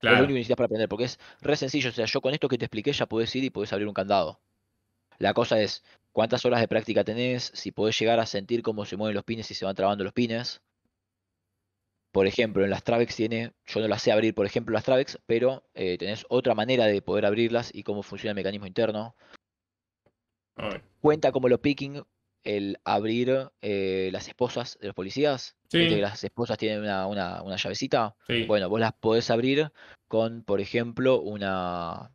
lo único que necesitas para aprender, porque es re sencillo. O sea, yo con esto que te expliqué ya puedes ir y puedes abrir un candado. La cosa es, cuántas horas de práctica tenés, si podés llegar a sentir cómo se mueven los pines y se van trabando los pines. Por ejemplo, en las Travex tiene, yo no las sé abrir, por ejemplo, las Travex, pero eh, tenés otra manera de poder abrirlas y cómo funciona el mecanismo interno. Cuenta como lo picking el abrir eh, las esposas de los policías. las esposas tienen una, llavecita. Bueno, vos las podés abrir con, por ejemplo, una,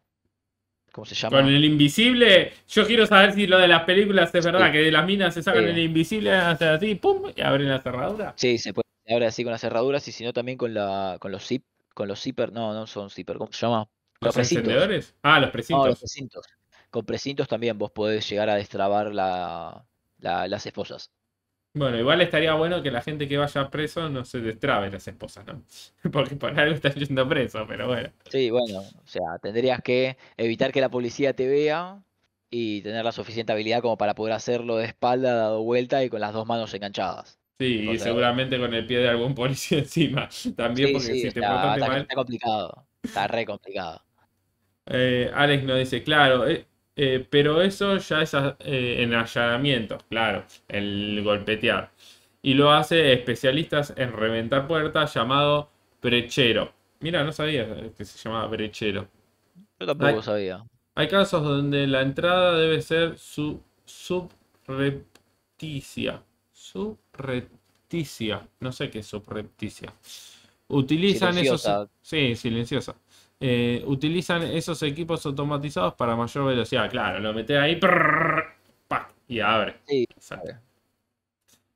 ¿Cómo se llama? Con el invisible. Yo quiero saber si lo de las películas es verdad, que de las minas se sacan el invisible, hasta así, pum, y abren la cerradura. Sí, se puede abrir así con las cerraduras y si no también con, la, con los zip, con los zipper, no, no son zipper, ¿cómo se llama? ¿Los, Ah, los precintos. Con precintos también vos podés llegar a destrabar las esposas. Bueno, igual estaría bueno que la gente que vaya preso no se destrabe las esposas, ¿no? Porque por algo están yendo preso, pero bueno. Sí, bueno, o sea, tendrías que evitar que la policía te vea y tener la suficiente habilidad como para poder hacerlo de espalda, dado vuelta y con las dos manos enganchadas. Sí, y seguramente con el pie de algún policía encima. También porque si te portaste está, está complicado, está re complicado. Eh, Alex nos dice, claro, eh, eh, pero eso ya es ah, eh, en allanamiento, claro, el golpetear. Y lo hace especialistas en reventar puertas llamado brechero. Mira, no sabía que se llamaba brechero. Yo tampoco sabía. Hay casos donde la entrada debe ser su, subrepticia. Subrepticia. No sé qué es subrepticia. Utilizan silenciosa. esos. Sí, silenciosa. Eh, utilizan esos equipos automatizados para mayor velocidad. Claro, lo metes ahí y abre.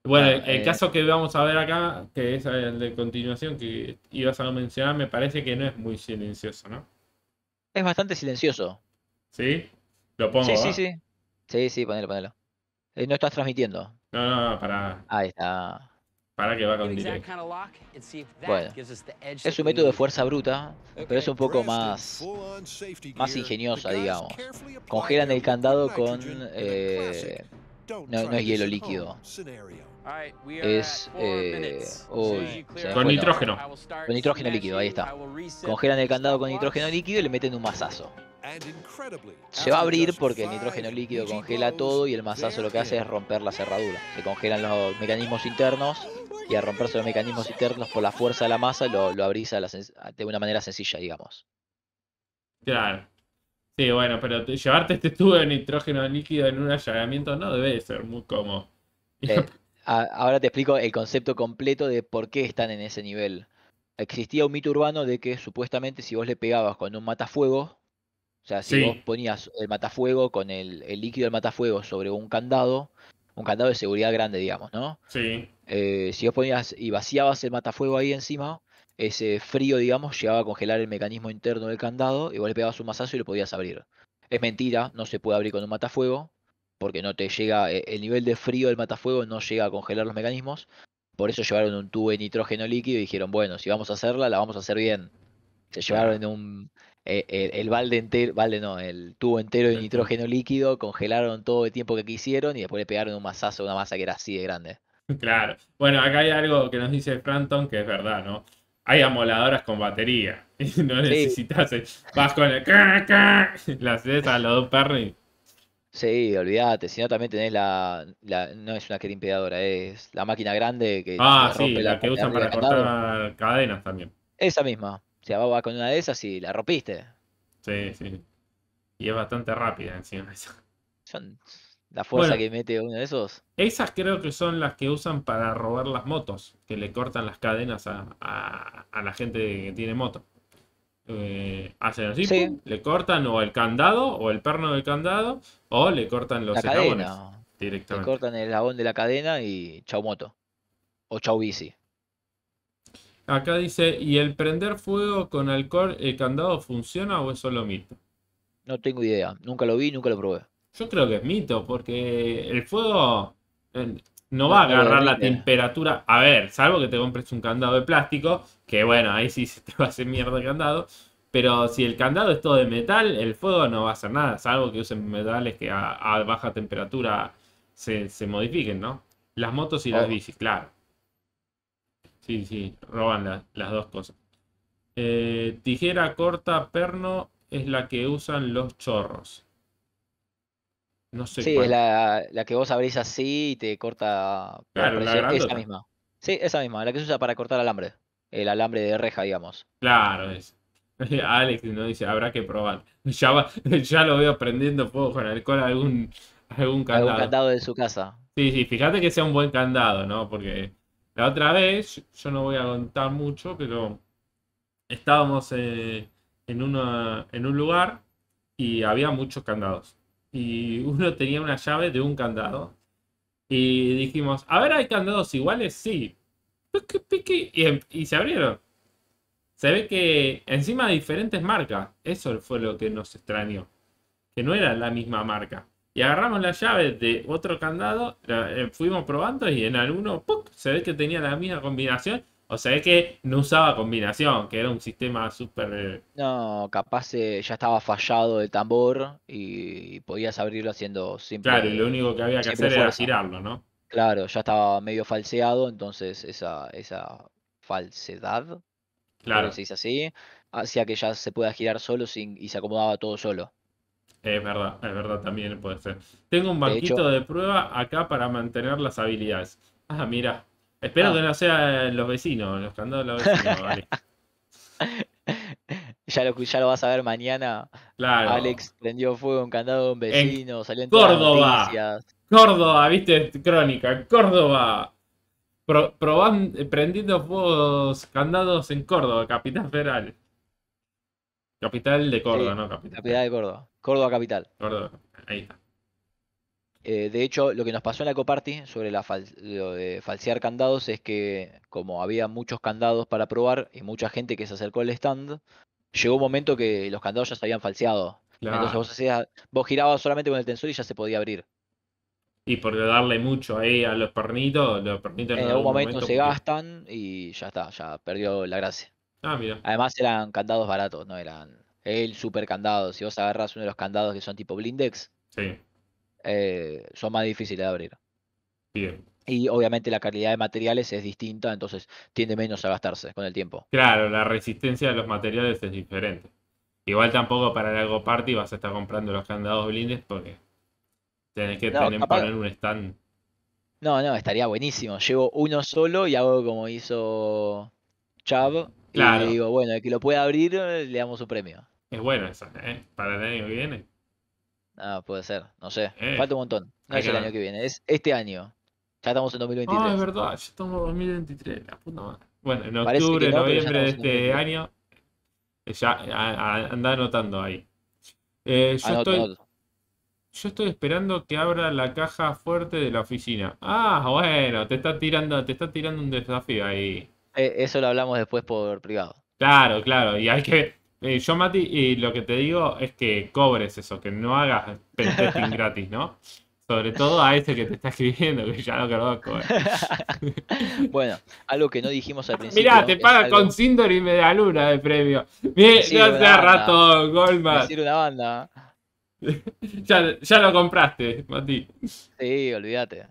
Bueno, el eh, caso que vamos a ver acá, que es el de continuación que ibas a mencionar, me parece que no es muy silencioso, ¿no? Es bastante silencioso. ¿Sí? Lo pongo. Sí, sí, sí. Sí, sí, ponelo, ponelo. Eh, no estás transmitiendo. No, no, no, para. Ahí está. Para que va con Bueno, es un método de fuerza bruta, pero es un poco más, más ingeniosa, digamos. Congelan el candado con... Eh, no, es hielo líquido. Es... Eh, con nitrógeno. Con nitrógeno líquido, ahí está. Congelan el candado con nitrógeno líquido y le meten un masazo. Se va a abrir porque el nitrógeno líquido congela todo y el masazo lo que hace es romper la cerradura. Se congelan los mecanismos internos y a romperse los mecanismos internos por la fuerza de la masa, lo, lo abrís de una manera sencilla, digamos. Claro. Sí, bueno, pero llevarte este tubo de nitrógeno líquido en un allanamiento no debe ser muy cómodo. Eh, ahora te explico el concepto completo de por qué están en ese nivel. Existía un mito urbano de que supuestamente si vos le pegabas con un matafuego, o sea, si vos ponías el matafuego con el, el líquido del matafuego sobre un candado, un candado de seguridad grande, digamos, ¿no? Sí. Eh, si vos ponías y vaciabas el matafuego ahí encima, ese frío, digamos, llegaba a congelar el mecanismo interno del candado y vos le pegabas un masazo y lo podías abrir. Es mentira, no se puede abrir con un matafuego, porque no te llega, eh, el nivel de frío del matafuego no llega a congelar los mecanismos. Por eso llevaron un tubo de nitrógeno líquido y dijeron, bueno, si vamos a hacerla, la vamos a hacer bien. Se llevaron un, eh, el, balde entero, balde no, el tubo entero de nitrógeno líquido, congelaron todo el tiempo que quisieron y después le pegaron un masazo una masa que era así de grande. Claro. Bueno, acá hay algo que nos dice Franton que es verdad, ¿no? Hay amoladoras con batería. No necesitas. Eh, vas con el. La haces a los dos perros Sí, olvídate. Si no, también tenés la, No es una que limpiadora, es la máquina grande que. Ah, sí, la, que usan para cortar cadenas también. Esa misma. O sea, vas con una de esas y la rompiste. Sí, sí. Y es bastante rápida encima esa. La fuerza que mete uno de esos. Esas creo que son las que usan para robar las motos, que le cortan las cadenas a, la gente que tiene moto. Eh, hacen así, le cortan o el candado o el perno del candado o le cortan los directamente. Le cortan el eslabón de la cadena y chau moto o chau bici. Acá dice, ¿y el prender fuego con alcohol, el candado funciona o es solo mito? No tengo idea, nunca lo vi, nunca lo probé. Yo creo que es mito, porque el fuego eh, no va a agarrar la temperatura. A ver, salvo que te compres un candado de plástico, que bueno, ahí sí se te va a hacer mierda el candado. Pero si el candado es todo de metal, el fuego no va a hacer nada, salvo que usen metales que a, baja temperatura se, modifiquen, ¿no? Las motos y las bicis, claro. Sí, sí, roban las dos cosas. Eh, tijera corta perno es la que usan los chorros. No sé. Sí, es la, que vos abrís así y te corta. Claro, la Esa misma. Sí, esa misma, la que se usa para cortar alambre. El alambre de reja, digamos. Claro, es. Alex no dice, habrá que probar. Ya, ya lo veo prendiendo fuego con alcohol algún, algún candado. Algún candado de su casa. Sí, sí, fíjate que sea un buen candado, ¿no? Porque la otra vez, yo no voy a contar mucho, pero estábamos eh, en, en un lugar y había muchos candados y uno tenía una llave de un candado. Y dijimos, a ver, ¿hay candados iguales? Sí. Pues, em, y, se abrieron. Se ve que encima de diferentes marcas. Eso fue lo que nos extrañó. Que no era la misma marca. Y agarramos la llave de otro candado, eh, fuimos probando y en alguno se ve que tenía la misma combinación o sea, es que no usaba combinación, que era un sistema súper... Eh, no, capaz eh, ya estaba fallado el tambor y, podías abrirlo haciendo simple... Claro, y lo único que había que hacer era girarlo, ¿no? Claro, ya estaba medio falseado, entonces esa, esa falsedad, claro. si es así, hacía que ya se pueda girar solo sin, y se acomodaba todo solo. Es verdad, es verdad, también puede ser. Tengo un banquito de, de prueba acá para mantener las habilidades. Ah, mira, Espero ah. que no sean los vecinos, los candados de los vecinos, ya, lo, vas a ver mañana. Claro. Alex prendió fuego un candado de un vecino, Córdoba. Córdoba, viste, crónica, Córdoba. probando, prendiendo fuegos candados en Córdoba, capital federal. Capital de Córdoba, ¿no? Capital. capital de Córdoba. Córdoba capital. Córdoba, ahí está. Eh, de hecho, lo que nos pasó en la Coparty sobre la lo de falsear candados es que, como había muchos candados para probar y mucha gente que se acercó al stand, llegó un momento que los candados ya se habían falseado. Entonces vos, hacías, vos girabas solamente con el tensor y ya se podía abrir. Y por darle mucho ahí a los pernitos, los pernitos en, en algún momento, se gastan y ya está, ya perdió la gracia. Ah, Además eran candados baratos, no eran el super candado. Si vos agarras uno de los candados que son tipo blindex, sí. Eh, son más difíciles de abrir. Bien. Y obviamente la calidad de materiales es distinta, entonces tiende menos a gastarse con el tiempo. Claro, la resistencia de los materiales es diferente. Igual tampoco para el algo party vas a estar comprando los candados blindes porque tenés que poner un stand. No, no, estaría buenísimo. Llevo uno solo y hago como hizo Chav, Y le digo, bueno, el que lo pueda abrir le damos su premio. Es bueno eso, ¿eh? Para el año que viene. Ah, puede ser, no sé. Eh, Falta un montón. No es el año que viene, es este año. Ya estamos en 2023. Ah, es verdad, ya estamos en 2023, la puta madre. Bueno, en octubre, noviembre de este año, eh, ya anda anotando ahí. Eh, yo, estoy, yo estoy esperando que abra la caja fuerte de la oficina. Ah, bueno, te está tirando, te está tirando un desafío ahí. eso lo hablamos después por privado. Claro, claro, y hay que, eh, yo, Mati, y lo que te digo es que cobres eso, que no hagas pentesting gratis, ¿no? Sobre todo a ese que te está escribiendo, que ya no conozco. cobrar. Eh. bueno, algo que no dijimos al principio. Mirá, te paga con Sindor y Media Luna de premio. mira no sea rato, Goldman. Decir una banda. ya, ya lo compraste, Mati. Sí, olvídate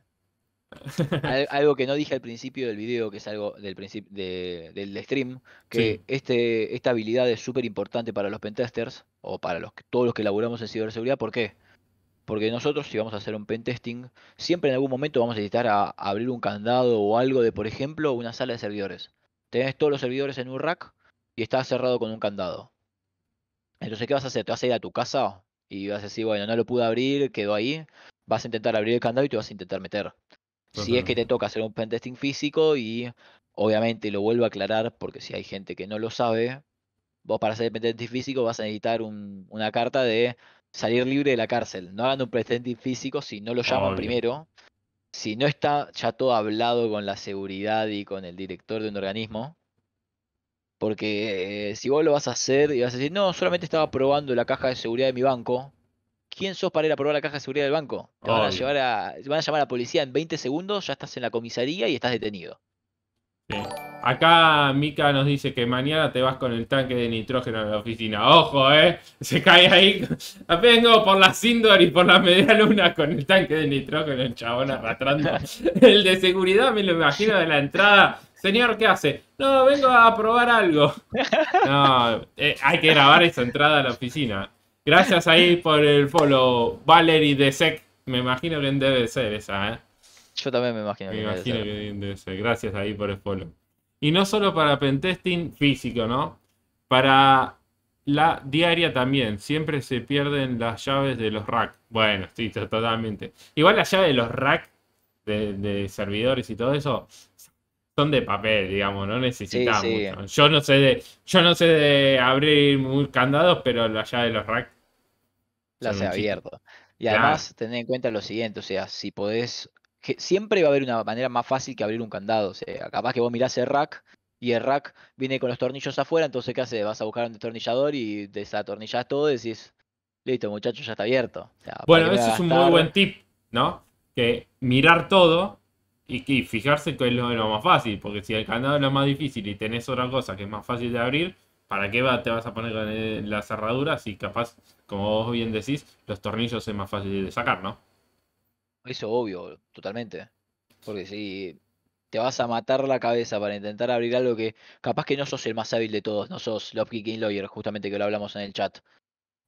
algo que no dije al principio del video, que es algo del, del stream, que este, esta habilidad es súper importante para los pentesters o para los, todos los que laburamos en ciberseguridad. ¿Por qué? Porque nosotros, si vamos a hacer un pentesting, siempre en algún momento vamos a necesitar a, abrir un candado o algo de, por ejemplo, una sala de servidores. Tenés todos los servidores en un rack y está cerrado con un candado. Entonces, ¿qué vas a hacer? ¿Te vas a ir a tu casa? Y vas a decir, bueno, no lo pude abrir, quedó ahí. Vas a intentar abrir el candado y te vas a intentar meter. Si es que te toca hacer un pentesting físico y obviamente lo vuelvo a aclarar porque si hay gente que no lo sabe, vos para hacer pentesting físico vas a necesitar una carta de salir libre de la cárcel. No hagan un pentesting físico si no lo llaman primero. Si no está ya todo hablado con la seguridad y con el director de un organismo, porque eh, si vos lo vas a hacer y vas a decir, no, solamente estaba probando la caja de seguridad de mi banco, ¿Quién sos para ir a probar la caja de seguridad del banco? Te van a, llevar a, van a llamar a la policía en 20 segundos, ya estás en la comisaría y estás detenido. Acá Mika nos dice que mañana te vas con el tanque de nitrógeno a la oficina. Ojo, eh. Se cae ahí. Vengo por la Sindor y por la media luna con el tanque de nitrógeno, el chabón arrastrando. el de seguridad me lo imagino de la entrada. Señor, ¿qué hace? No, vengo a probar algo. No, eh, hay que grabar esa entrada a la oficina. Gracias ahí por el follow. Valery de Sec. Me imagino que debe ser esa, ¿eh? Yo también me imagino que Me imagino que debe ser. Gracias ahí por el follow. Y no solo para pentesting físico, ¿no? Para la diaria también. Siempre se pierden las llaves de los racks. Bueno, sí, totalmente. Igual las llaves de los racks de, servidores y todo eso son de papel, digamos, no necesitamos. Yo no sé de, yo no sé de abrir muy candados, pero la llave de los racks se ha abierto. Y además, tened en cuenta lo siguiente, o sea, si podés, siempre va a haber una manera más fácil que abrir un candado, o sea, capaz que vos mirás el rack y el rack viene con los tornillos afuera, entonces ¿qué haces? Vas a buscar un destornillador y desatornillás todo y decís, listo, muchacho, ya está abierto. bueno, ese es un muy buen tip, ¿no? Que mirar todo y, fijarse que es lo, lo más fácil, porque si el candado es lo más difícil y tenés otra cosa que es más fácil de abrir, ¿Para qué va, te vas a poner la cerradura si capaz, como vos bien decís, los tornillos es más fácil de sacar, ¿no? Eso obvio, totalmente. Porque si te vas a matar la cabeza para intentar abrir algo que capaz que no sos el más hábil de todos, no sos Lopkicking King Lawyer, justamente que lo hablamos en el chat.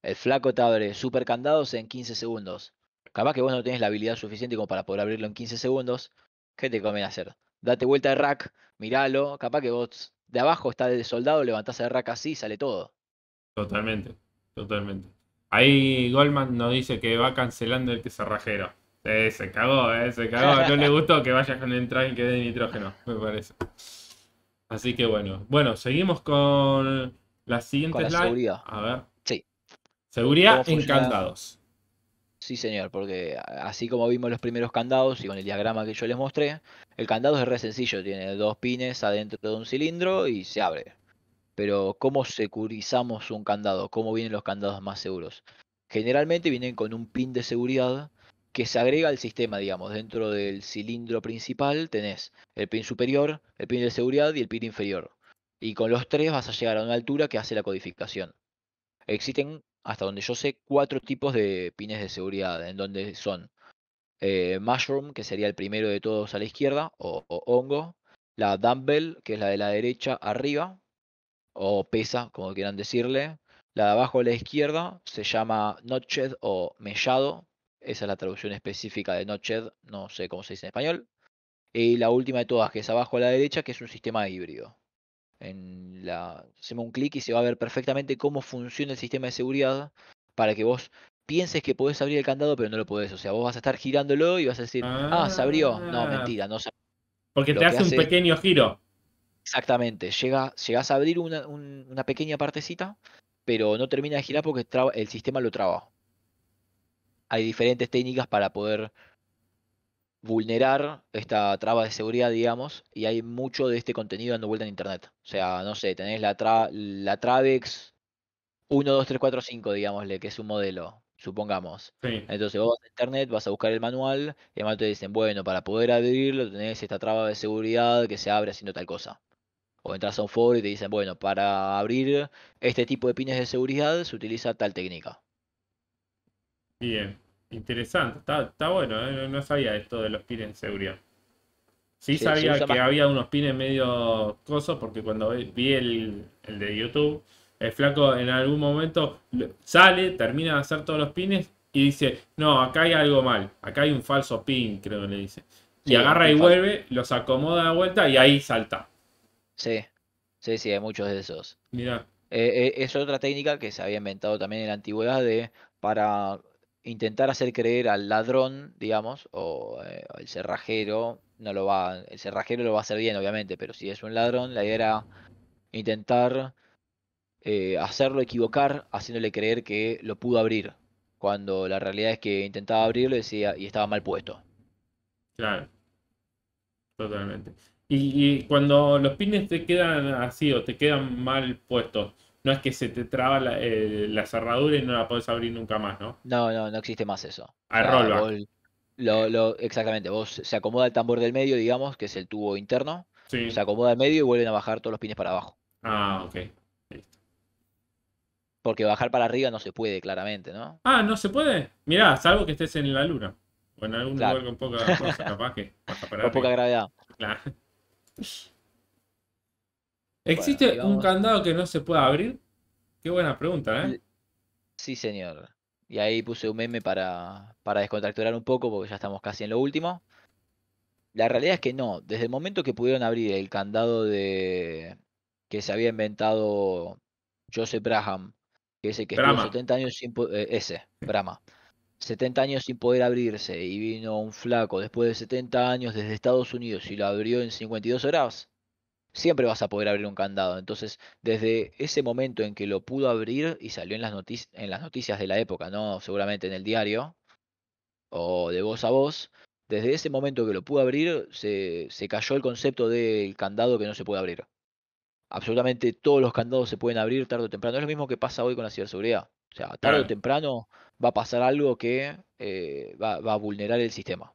El flaco te abre super candados en 15 segundos. Capaz que vos no tenés la habilidad suficiente como para poder abrirlo en 15 segundos. ¿Qué te conviene hacer? Date vuelta de rack, miralo, capaz que vos de abajo está de soldado, levantás el rack así y sale todo. Totalmente, totalmente. Ahí Goldman nos dice que va cancelando el cerrajero. Eh, se cagó, eh, se cagó. No le gustó que vaya con el traje que dé nitrógeno, me parece. Así que bueno. Bueno, seguimos con la siguiente Seguridad. A ver. Sí. Seguridad encantados. Sí, señor, porque así como vimos los primeros candados y con el diagrama que yo les mostré, el candado es re sencillo, tiene dos pines adentro de un cilindro y se abre. Pero ¿cómo securizamos un candado? ¿Cómo vienen los candados más seguros? Generalmente vienen con un pin de seguridad que se agrega al sistema, digamos, dentro del cilindro principal tenés el pin superior, el pin de seguridad y el pin inferior. Y con los tres vas a llegar a una altura que hace la codificación. Existen hasta donde yo sé, cuatro tipos de pines de seguridad, en donde son eh, Mushroom, que sería el primero de todos a la izquierda, o, o, Hongo, la Dumbbell, que es la de la derecha arriba, o pesa, como quieran decirle, la de abajo a la izquierda se llama Notched o Mellado, esa es la traducción específica de Notched, no sé cómo se dice en español, y la última de todas, que es abajo a la derecha, que es un sistema híbrido en la, hacemos un clic y se va a ver perfectamente cómo funciona el sistema de seguridad para que vos pienses que podés abrir el candado, pero no lo podés. O sea, vos vas a estar girándolo y vas a decir, ah, se abrió. No, ah. mentira, no se Porque te hace un pequeño giro. Exactamente, Llega, llegás a abrir una, pequeña partecita, pero no termina de girar porque el sistema lo traba. Hay diferentes técnicas para poder vulnerar esta traba de seguridad, digamos, y hay mucho de este contenido dando vuelta en internet. O sea, no sé, tenés la, la Travex 1, 2, 3, 4, 5, digámosle, que es un modelo, supongamos. Entonces vos vas a internet, vas a buscar el manual, y además te dicen, bueno, para poder abrirlo tenés esta traba de seguridad que se abre haciendo tal cosa. O entras a un foro y te dicen, bueno, para abrir este tipo de pines de seguridad se utiliza tal técnica. Bien. Interesante, está, bueno, ¿eh? no, sabía esto de los pines en seguridad. Sí, sabía que había unos pines medio cosos porque cuando vi el, el de YouTube, el flaco en algún momento sale, termina de hacer todos los pines y dice, no, acá hay algo mal, acá hay un falso pin, creo que le dice. Y agarra y vuelve, los acomoda de vuelta y ahí salta. Sí, sí, sí, hay muchos de esos. Mira. Eh, eh, es otra técnica que se había inventado también en la antigüedad de para intentar hacer creer al ladrón, digamos, o al eh, cerrajero, no lo va, el cerrajero lo va a hacer bien, obviamente, pero si es un ladrón, la idea era intentar eh, hacerlo equivocar, haciéndole creer que lo pudo abrir, cuando la realidad es que intentaba abrirlo y y estaba mal puesto. Claro, totalmente. Y, y cuando los pines te quedan así o te quedan mal puestos, no es que se te traba eh, la, cerradura y no la podés abrir nunca más, ¿no? No, no, no existe más eso. Ah, lo, exactamente, vos se acomoda el tambor del medio, digamos, que es el tubo interno. Se acomoda el medio y vuelven a bajar todos los pines para abajo. Ah, ok. Porque bajar para arriba no se puede, claramente, ¿no? Ah, no se puede. Mirá, salvo que estés en la luna. O en algún lugar con poca capaz que. con poca gravedad. Claro. ¿Existe un candado que no se pueda abrir? Qué buena pregunta, ¿eh? Sí, señor. Y ahí puse un meme para, para descontracturar un poco porque ya estamos casi en lo último. La realidad es que no. Desde el momento que pudieron abrir el candado de que se había inventado Joseph Braham, que es el que 70 años sin eh, ese, Brahma. 70 años sin poder abrirse y vino un flaco después de 70 años desde Estados Unidos y lo abrió en 52 horas siempre vas a poder abrir un candado. Entonces, desde ese momento en que lo pudo abrir y salió en las, noticias, en las noticias de la época, ¿no? Seguramente en el diario o de voz a voz, desde ese momento que lo pudo abrir, se, cayó el concepto del candado que no se puede abrir. Absolutamente todos los candados se pueden abrir tarde o temprano. Es lo mismo que pasa hoy con la ciberseguridad. O sea, tarde o temprano va a pasar algo que eh, va, va a vulnerar el sistema.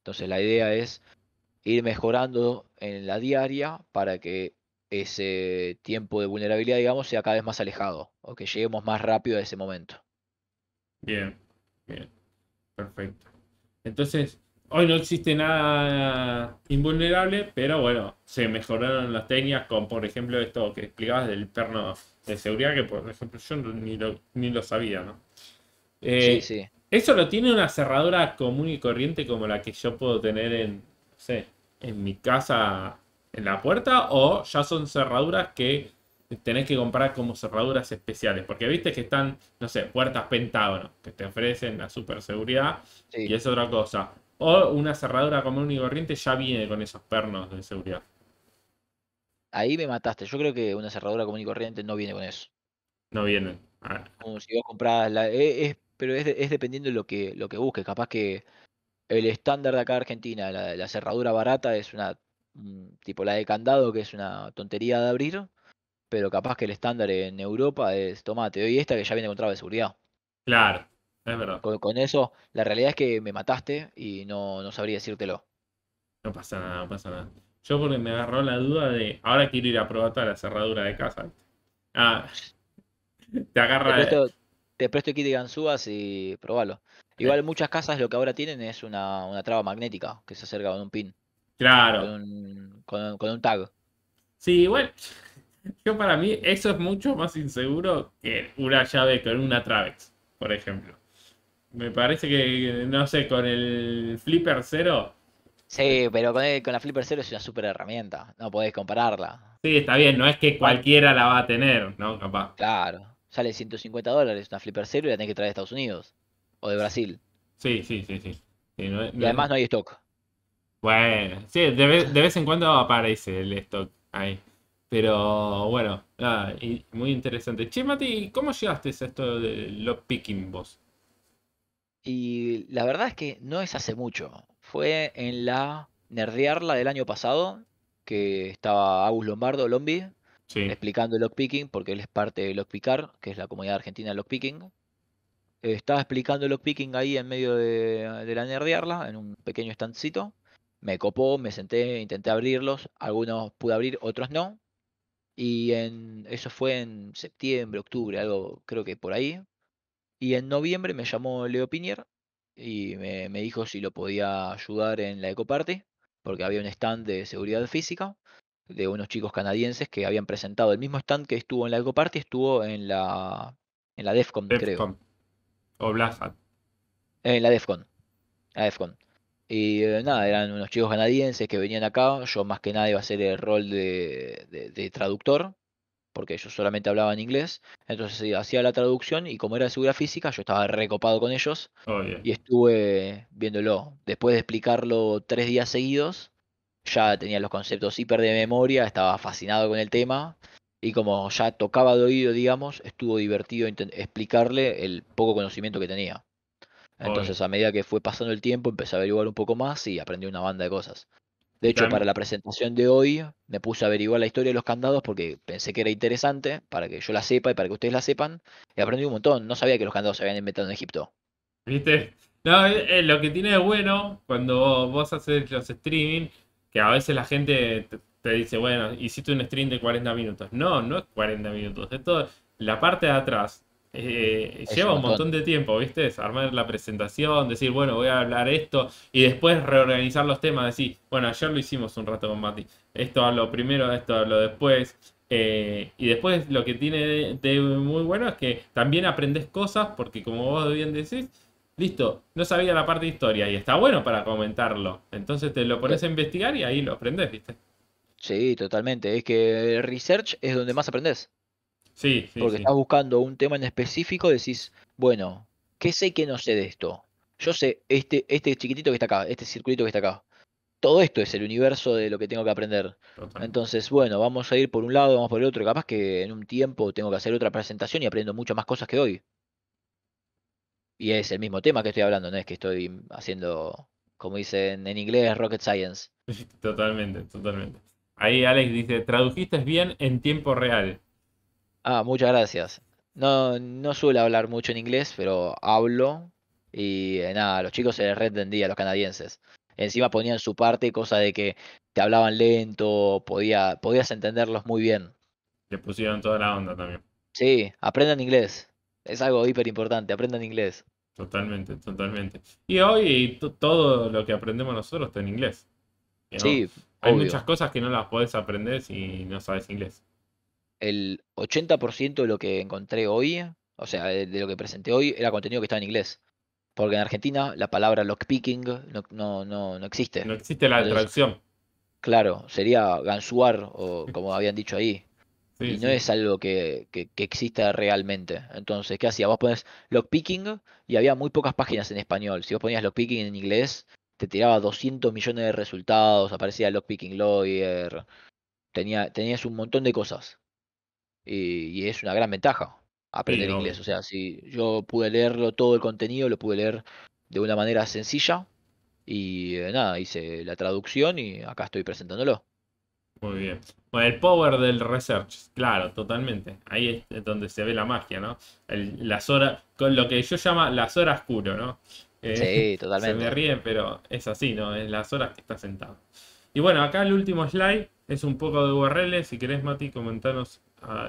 Entonces la idea es ir mejorando en la diaria para que ese tiempo de vulnerabilidad, digamos, sea cada vez más alejado o que lleguemos más rápido a ese momento. Bien, bien, perfecto. Entonces, hoy no existe nada invulnerable, pero bueno, se mejoraron las técnicas con, por ejemplo, esto que explicabas del perno de seguridad, que por ejemplo yo ni lo, ni lo sabía, ¿no? sí, eh, sí. ¿Eso lo tiene una cerradura común y corriente como la que yo puedo tener en, sé, en mi casa, en la puerta, o ya son cerraduras que tenés que comprar como cerraduras especiales. Porque viste que están, no sé, puertas pentágono, que te ofrecen la super seguridad y es otra cosa. O una cerradura común y corriente ya viene con esos pernos de seguridad. Ahí me mataste. Yo creo que una cerradura común y corriente no viene con eso. No viene. Como si la. E, pero es, dependiendo de lo que, lo que busques. Capaz que el estándar de acá de Argentina, la, cerradura barata es una mm, tipo la de candado que es una tontería de abrir, pero capaz que el estándar en Europa es tomate, doy esta que ya viene con traba de seguridad. Claro, es verdad. Con, eso, la realidad es que me mataste y no, no sabría decírtelo. No pasa nada, no pasa nada. Yo porque me agarró la duda de, ahora quiero ir a probar toda la cerradura de casa. Ah, te agarra... Te presto, te presto kit de ganzúas y probalo. Eh, igual muchas casas lo que ahora tienen es una, traba magnética que se acerca con un pin. Claro. Con un, tag. Sí, bueno. Yo para mí eso es mucho más inseguro que una llave con una Travex, por ejemplo. Me parece que, no sé, con el Flipper cero. Sí, pero con, la Flipper cero es una súper herramienta. No podés compararla. Sí, está bien, no es que cualquiera la va a tener, ¿no? Capaz. Claro. Sale 150 dólares una Flipper cero y la tenés que traer de Estados Unidos o de Brasil. Sí, sí, sí, sí. y además no hay stock. Bueno, sí, de vez, en cuando aparece el stock ahí. Pero bueno, muy interesante. Che, Mati, ¿cómo llegaste a esto de lo picking vos? Y la verdad es que no es hace mucho. Fue en la nerdearla del año pasado, que estaba Agus Lombardo, Lombi, explicando el lockpicking, porque él es parte de Lockpicar, que es la comunidad argentina de lockpicking estaba explicando el picking ahí en medio de, la nerdearla, en un pequeño estancito. Me copó, me senté, intenté abrirlos. Algunos pude abrir, otros no. Y en, eso fue en septiembre, octubre, algo creo que por ahí. Y en noviembre me llamó Leo Pinier y me, dijo si lo podía ayudar en la Ecoparty, porque había un stand de seguridad física de unos chicos canadienses que habían presentado el mismo stand que estuvo en la Ecoparty, estuvo en la, en la Defcon. creo. ¿O En eh, la DEFCON. La Y eh, nada, eran unos chicos canadienses que venían acá. Yo más que nada iba a hacer el rol de, traductor, porque ellos solamente hablaban inglés. Entonces eh, hacía la traducción y como era de seguridad física, yo estaba recopado con ellos. Oh, y estuve viéndolo. Después de explicarlo tres días seguidos, ya tenía los conceptos hiper de memoria, estaba fascinado con el tema y como ya tocaba de oído, digamos, estuvo divertido explicarle el poco conocimiento que tenía. Entonces, a medida que fue pasando el tiempo, empecé a averiguar un poco más y aprendí una banda de cosas. De hecho, para la presentación de hoy, me puse a averiguar la historia de los candados porque pensé que era interesante para que yo la sepa y para que ustedes la sepan. Y aprendí un montón. No sabía que los candados se habían inventado en Egipto. ¿Viste? Eh, eh, lo que tiene de bueno cuando vos, haces los streaming, que a veces la gente te dice, bueno, hiciste un stream de 40 minutos. No, no es 40 minutos. de la parte de atrás eh, lleva un montón. de tiempo, ¿viste? armar la presentación, decir, bueno, voy a hablar esto y después reorganizar los temas. Decir, bueno, ayer lo hicimos un rato con Mati. Esto hablo primero, esto hablo después. Eh, y después lo que tiene de, muy bueno es que también aprendes cosas porque como vos bien decís, listo, no sabía la parte de historia y está bueno para comentarlo. Entonces te lo pones a investigar y ahí lo aprendes, ¿viste? Sí, totalmente. Es que el research es donde más aprendes. Sí, sí. Porque estás buscando un tema en específico, decís, bueno, ¿qué sé que no sé de esto? Yo sé este, este chiquitito que está acá, este circulito que está acá. Todo esto es el universo de lo que tengo que aprender. Entonces, bueno, vamos a ir por un lado, vamos por el otro. Capaz que en un tiempo tengo que hacer otra presentación y aprendo muchas más cosas que hoy. Y es el mismo tema que estoy hablando, no es que estoy haciendo, como dicen en inglés, rocket science. Totalmente, totalmente. Ahí Alex dice, tradujiste bien en tiempo real. Ah, muchas gracias. No, no suelo hablar mucho en inglés, pero hablo y eh, nada, los chicos se les reentendía, los canadienses. Encima ponían su parte, cosa de que te hablaban lento, podía, podías entenderlos muy bien. Te pusieron toda la onda también. Sí, aprendan inglés. Es algo hiper importante, aprendan inglés. Totalmente, totalmente. Y hoy todo lo que aprendemos nosotros está en inglés. Hay muchas cosas que no las puedes aprender si no sabes inglés. El 80% de lo que encontré hoy, o sea, de, lo que presenté hoy, era contenido que estaba en inglés. Porque en Argentina la palabra lockpicking no, no, no, no existe. No existe la traducción. Claro, sería gansuar, o como habían dicho ahí. y no es algo que, que, exista realmente. Entonces, ¿qué hacía? Vos pones lockpicking y había muy pocas páginas en español. Si vos ponías lockpicking en inglés, te tiraba 200 millones de resultados, aparecía picking Lawyer, tenía, tenías un montón de cosas. Y, es una gran ventaja aprender inglés. O sea, si yo pude leerlo todo el contenido, lo pude leer de una manera sencilla. Y eh, nada, hice la traducción y acá estoy presentándolo. Muy bien. Bueno, pues el power del research, claro, totalmente. Ahí es donde se ve la magia, ¿no? las horas, con lo que yo llamo las horas culo, ¿no? Eh, sí, totalmente. Se me ríen, pero es así, ¿no? En las horas que está sentado. Y bueno, acá el último slide es un poco de URL. Si querés, Mati, comentanos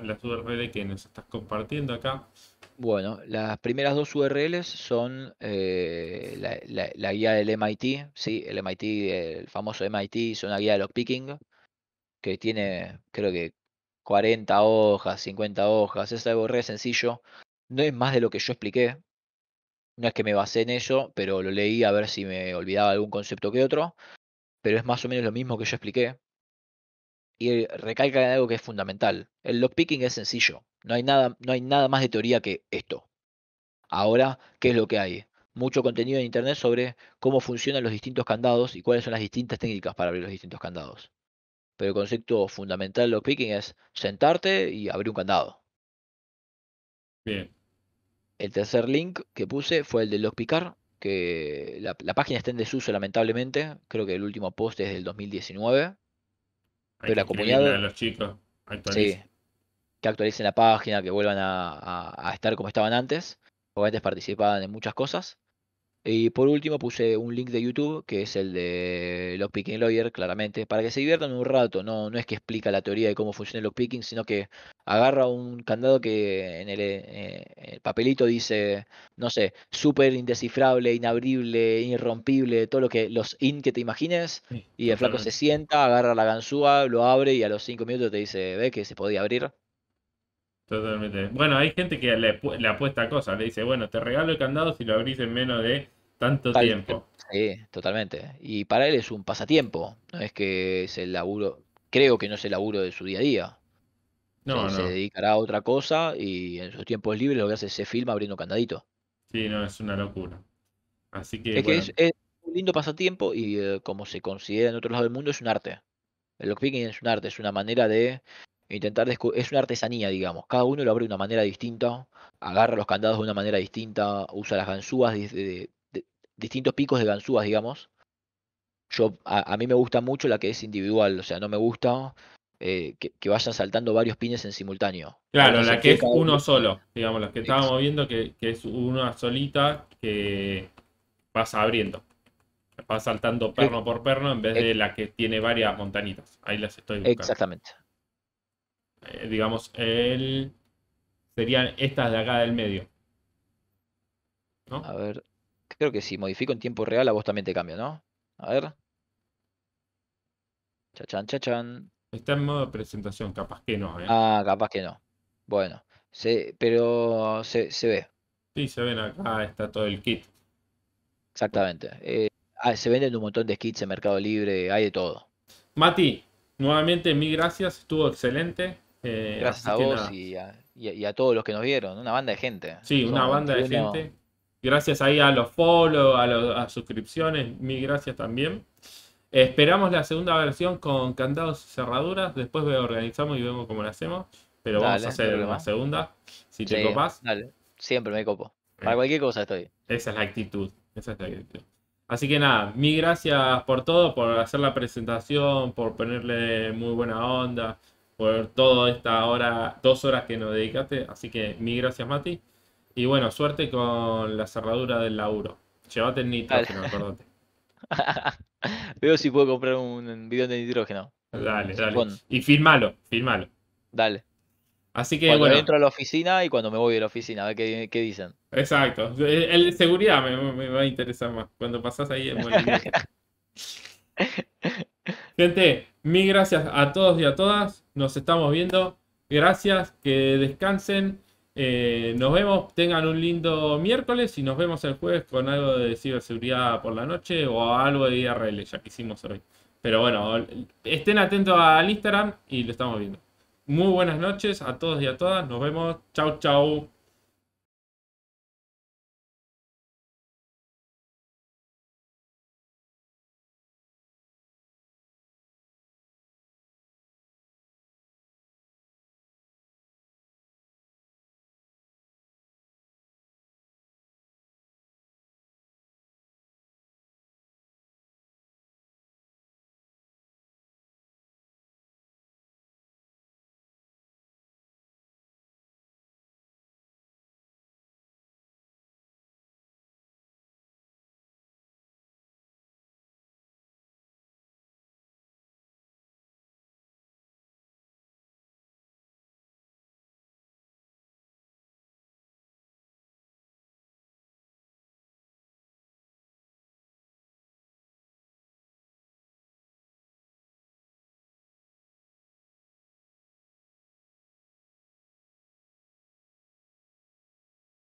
las URL que nos estás compartiendo acá. Bueno, las primeras dos URLs son eh, la, guía del MIT, sí, el MIT, el famoso MIT, es una guía de lockpicking que tiene, creo que 40 hojas, 50 hojas, es algo re sencillo, no es más de lo que yo expliqué, no es que me basé en eso pero lo leí a ver si me olvidaba algún concepto que otro. Pero es más o menos lo mismo que yo expliqué. Y eh, recalca algo que es fundamental. El lockpicking es sencillo. No hay nada, no hay nada más de teoría que esto. Ahora, ¿qué es lo que hay? Mucho contenido en internet sobre cómo funcionan los distintos candados y cuáles son las distintas técnicas para abrir los distintos candados. Pero el concepto fundamental del lockpicking es sentarte y abrir un candado. Bien. El tercer link que puse fue el de Log Picar, que la, página está en desuso lamentablemente. Creo que el último post es del 2019. pero la comunidad... que actualicen la página, que vuelvan a, a estar como estaban antes. Porque antes participaban en muchas cosas. Y por último puse un link de YouTube, que es el de Lockpicking Lawyer, claramente, para que se diviertan un rato. No, no es que explica la teoría de cómo funciona el lockpicking, sino que agarra un candado que en el, eh, papelito dice, no sé, súper indescifrable, inabrible, irrompible, todo lo que los in que te imagines. y el flaco se sienta, agarra la ganzúa, lo abre y a los cinco minutos te dice, ve que se podía abrir. Totalmente. Bueno, hay gente que le, apuesta cosas, le dice, bueno, te regalo el candado si lo abrís en menos de tanto tiempo. Sí, totalmente. Y para él es un pasatiempo, no es que es el laburo, creo que no es el laburo de su día a día. No, no. Se dedicará a otra cosa y en sus tiempos libres lo que hace es se filma abriendo candadito. Sí, no, es una locura. Así que. Es que es, un lindo pasatiempo y eh, como se considera en otro lado del mundo, es un arte. El lockpicking es un arte, es una manera de intentar es una artesanía, digamos, cada uno lo abre de una manera distinta, agarra los candados de una manera distinta, usa las ganzúas, de, distintos picos de ganzúas, digamos. Yo, a, mí me gusta mucho la que es individual, o sea, no me gusta eh, que, vayan saltando varios pines en simultáneo. Claro, la que es uno, solo, digamos, la que estábamos viendo, que, es una solita que vas abriendo va saltando perno por perno en vez de la que tiene varias montañitas Ahí las estoy buscando. Exactamente. Eh, digamos, el, serían estas de acá del medio. A ver, creo que si modifico en tiempo real, a vos también te cambio ¿no? A ver. Chachan, chachan. Está en modo de presentación, capaz que no. ¿eh? Ah, capaz que no. Bueno, pero se, ve. Sí, se ven acá, está todo el kit. Exactamente. Eh, ah, se venden un montón de kits en Mercado Libre, hay de todo. Mati, nuevamente mil gracias, estuvo excelente. Eh, gracias a vos y a, todos los que nos vieron, una banda de gente. Sí, una banda de gente. Gracias ahí a los follow, a las suscripciones, mil gracias también. Esperamos la segunda versión con candados y cerraduras. Después organizamos y vemos cómo la hacemos. Pero vamos a hacer la segunda. Si te copas. siempre me copo. Para eh. cualquier cosa estoy. Esa es la actitud. Esa es la actitud. Así que nada, mil gracias por todo, por hacer la presentación, por ponerle muy buena onda por toda esta hora, dos horas que nos dedicaste. Así que mil gracias, Mati. Y bueno, suerte con la cerradura del laburo. Llévate el nitrógeno, acordate. Veo si puedo comprar un bidón de nitrógeno. Dale, dale. Y firmalo, firmalo. Dale. Así que cuando bueno. entro a la oficina y cuando me voy de la oficina, a ver qué, dicen. Exacto. El, de seguridad me, va a interesar más. Cuando pasas ahí en Gente, mil gracias a todos y a todas. Nos estamos viendo. Gracias, que descansen. Eh, nos vemos, tengan un lindo miércoles y nos vemos el jueves con algo de ciberseguridad por la noche o algo de IRL, ya que hicimos hoy. Pero bueno, estén atentos al Instagram y lo estamos viendo. Muy buenas noches a todos y a todas. Nos vemos. Chau, chau.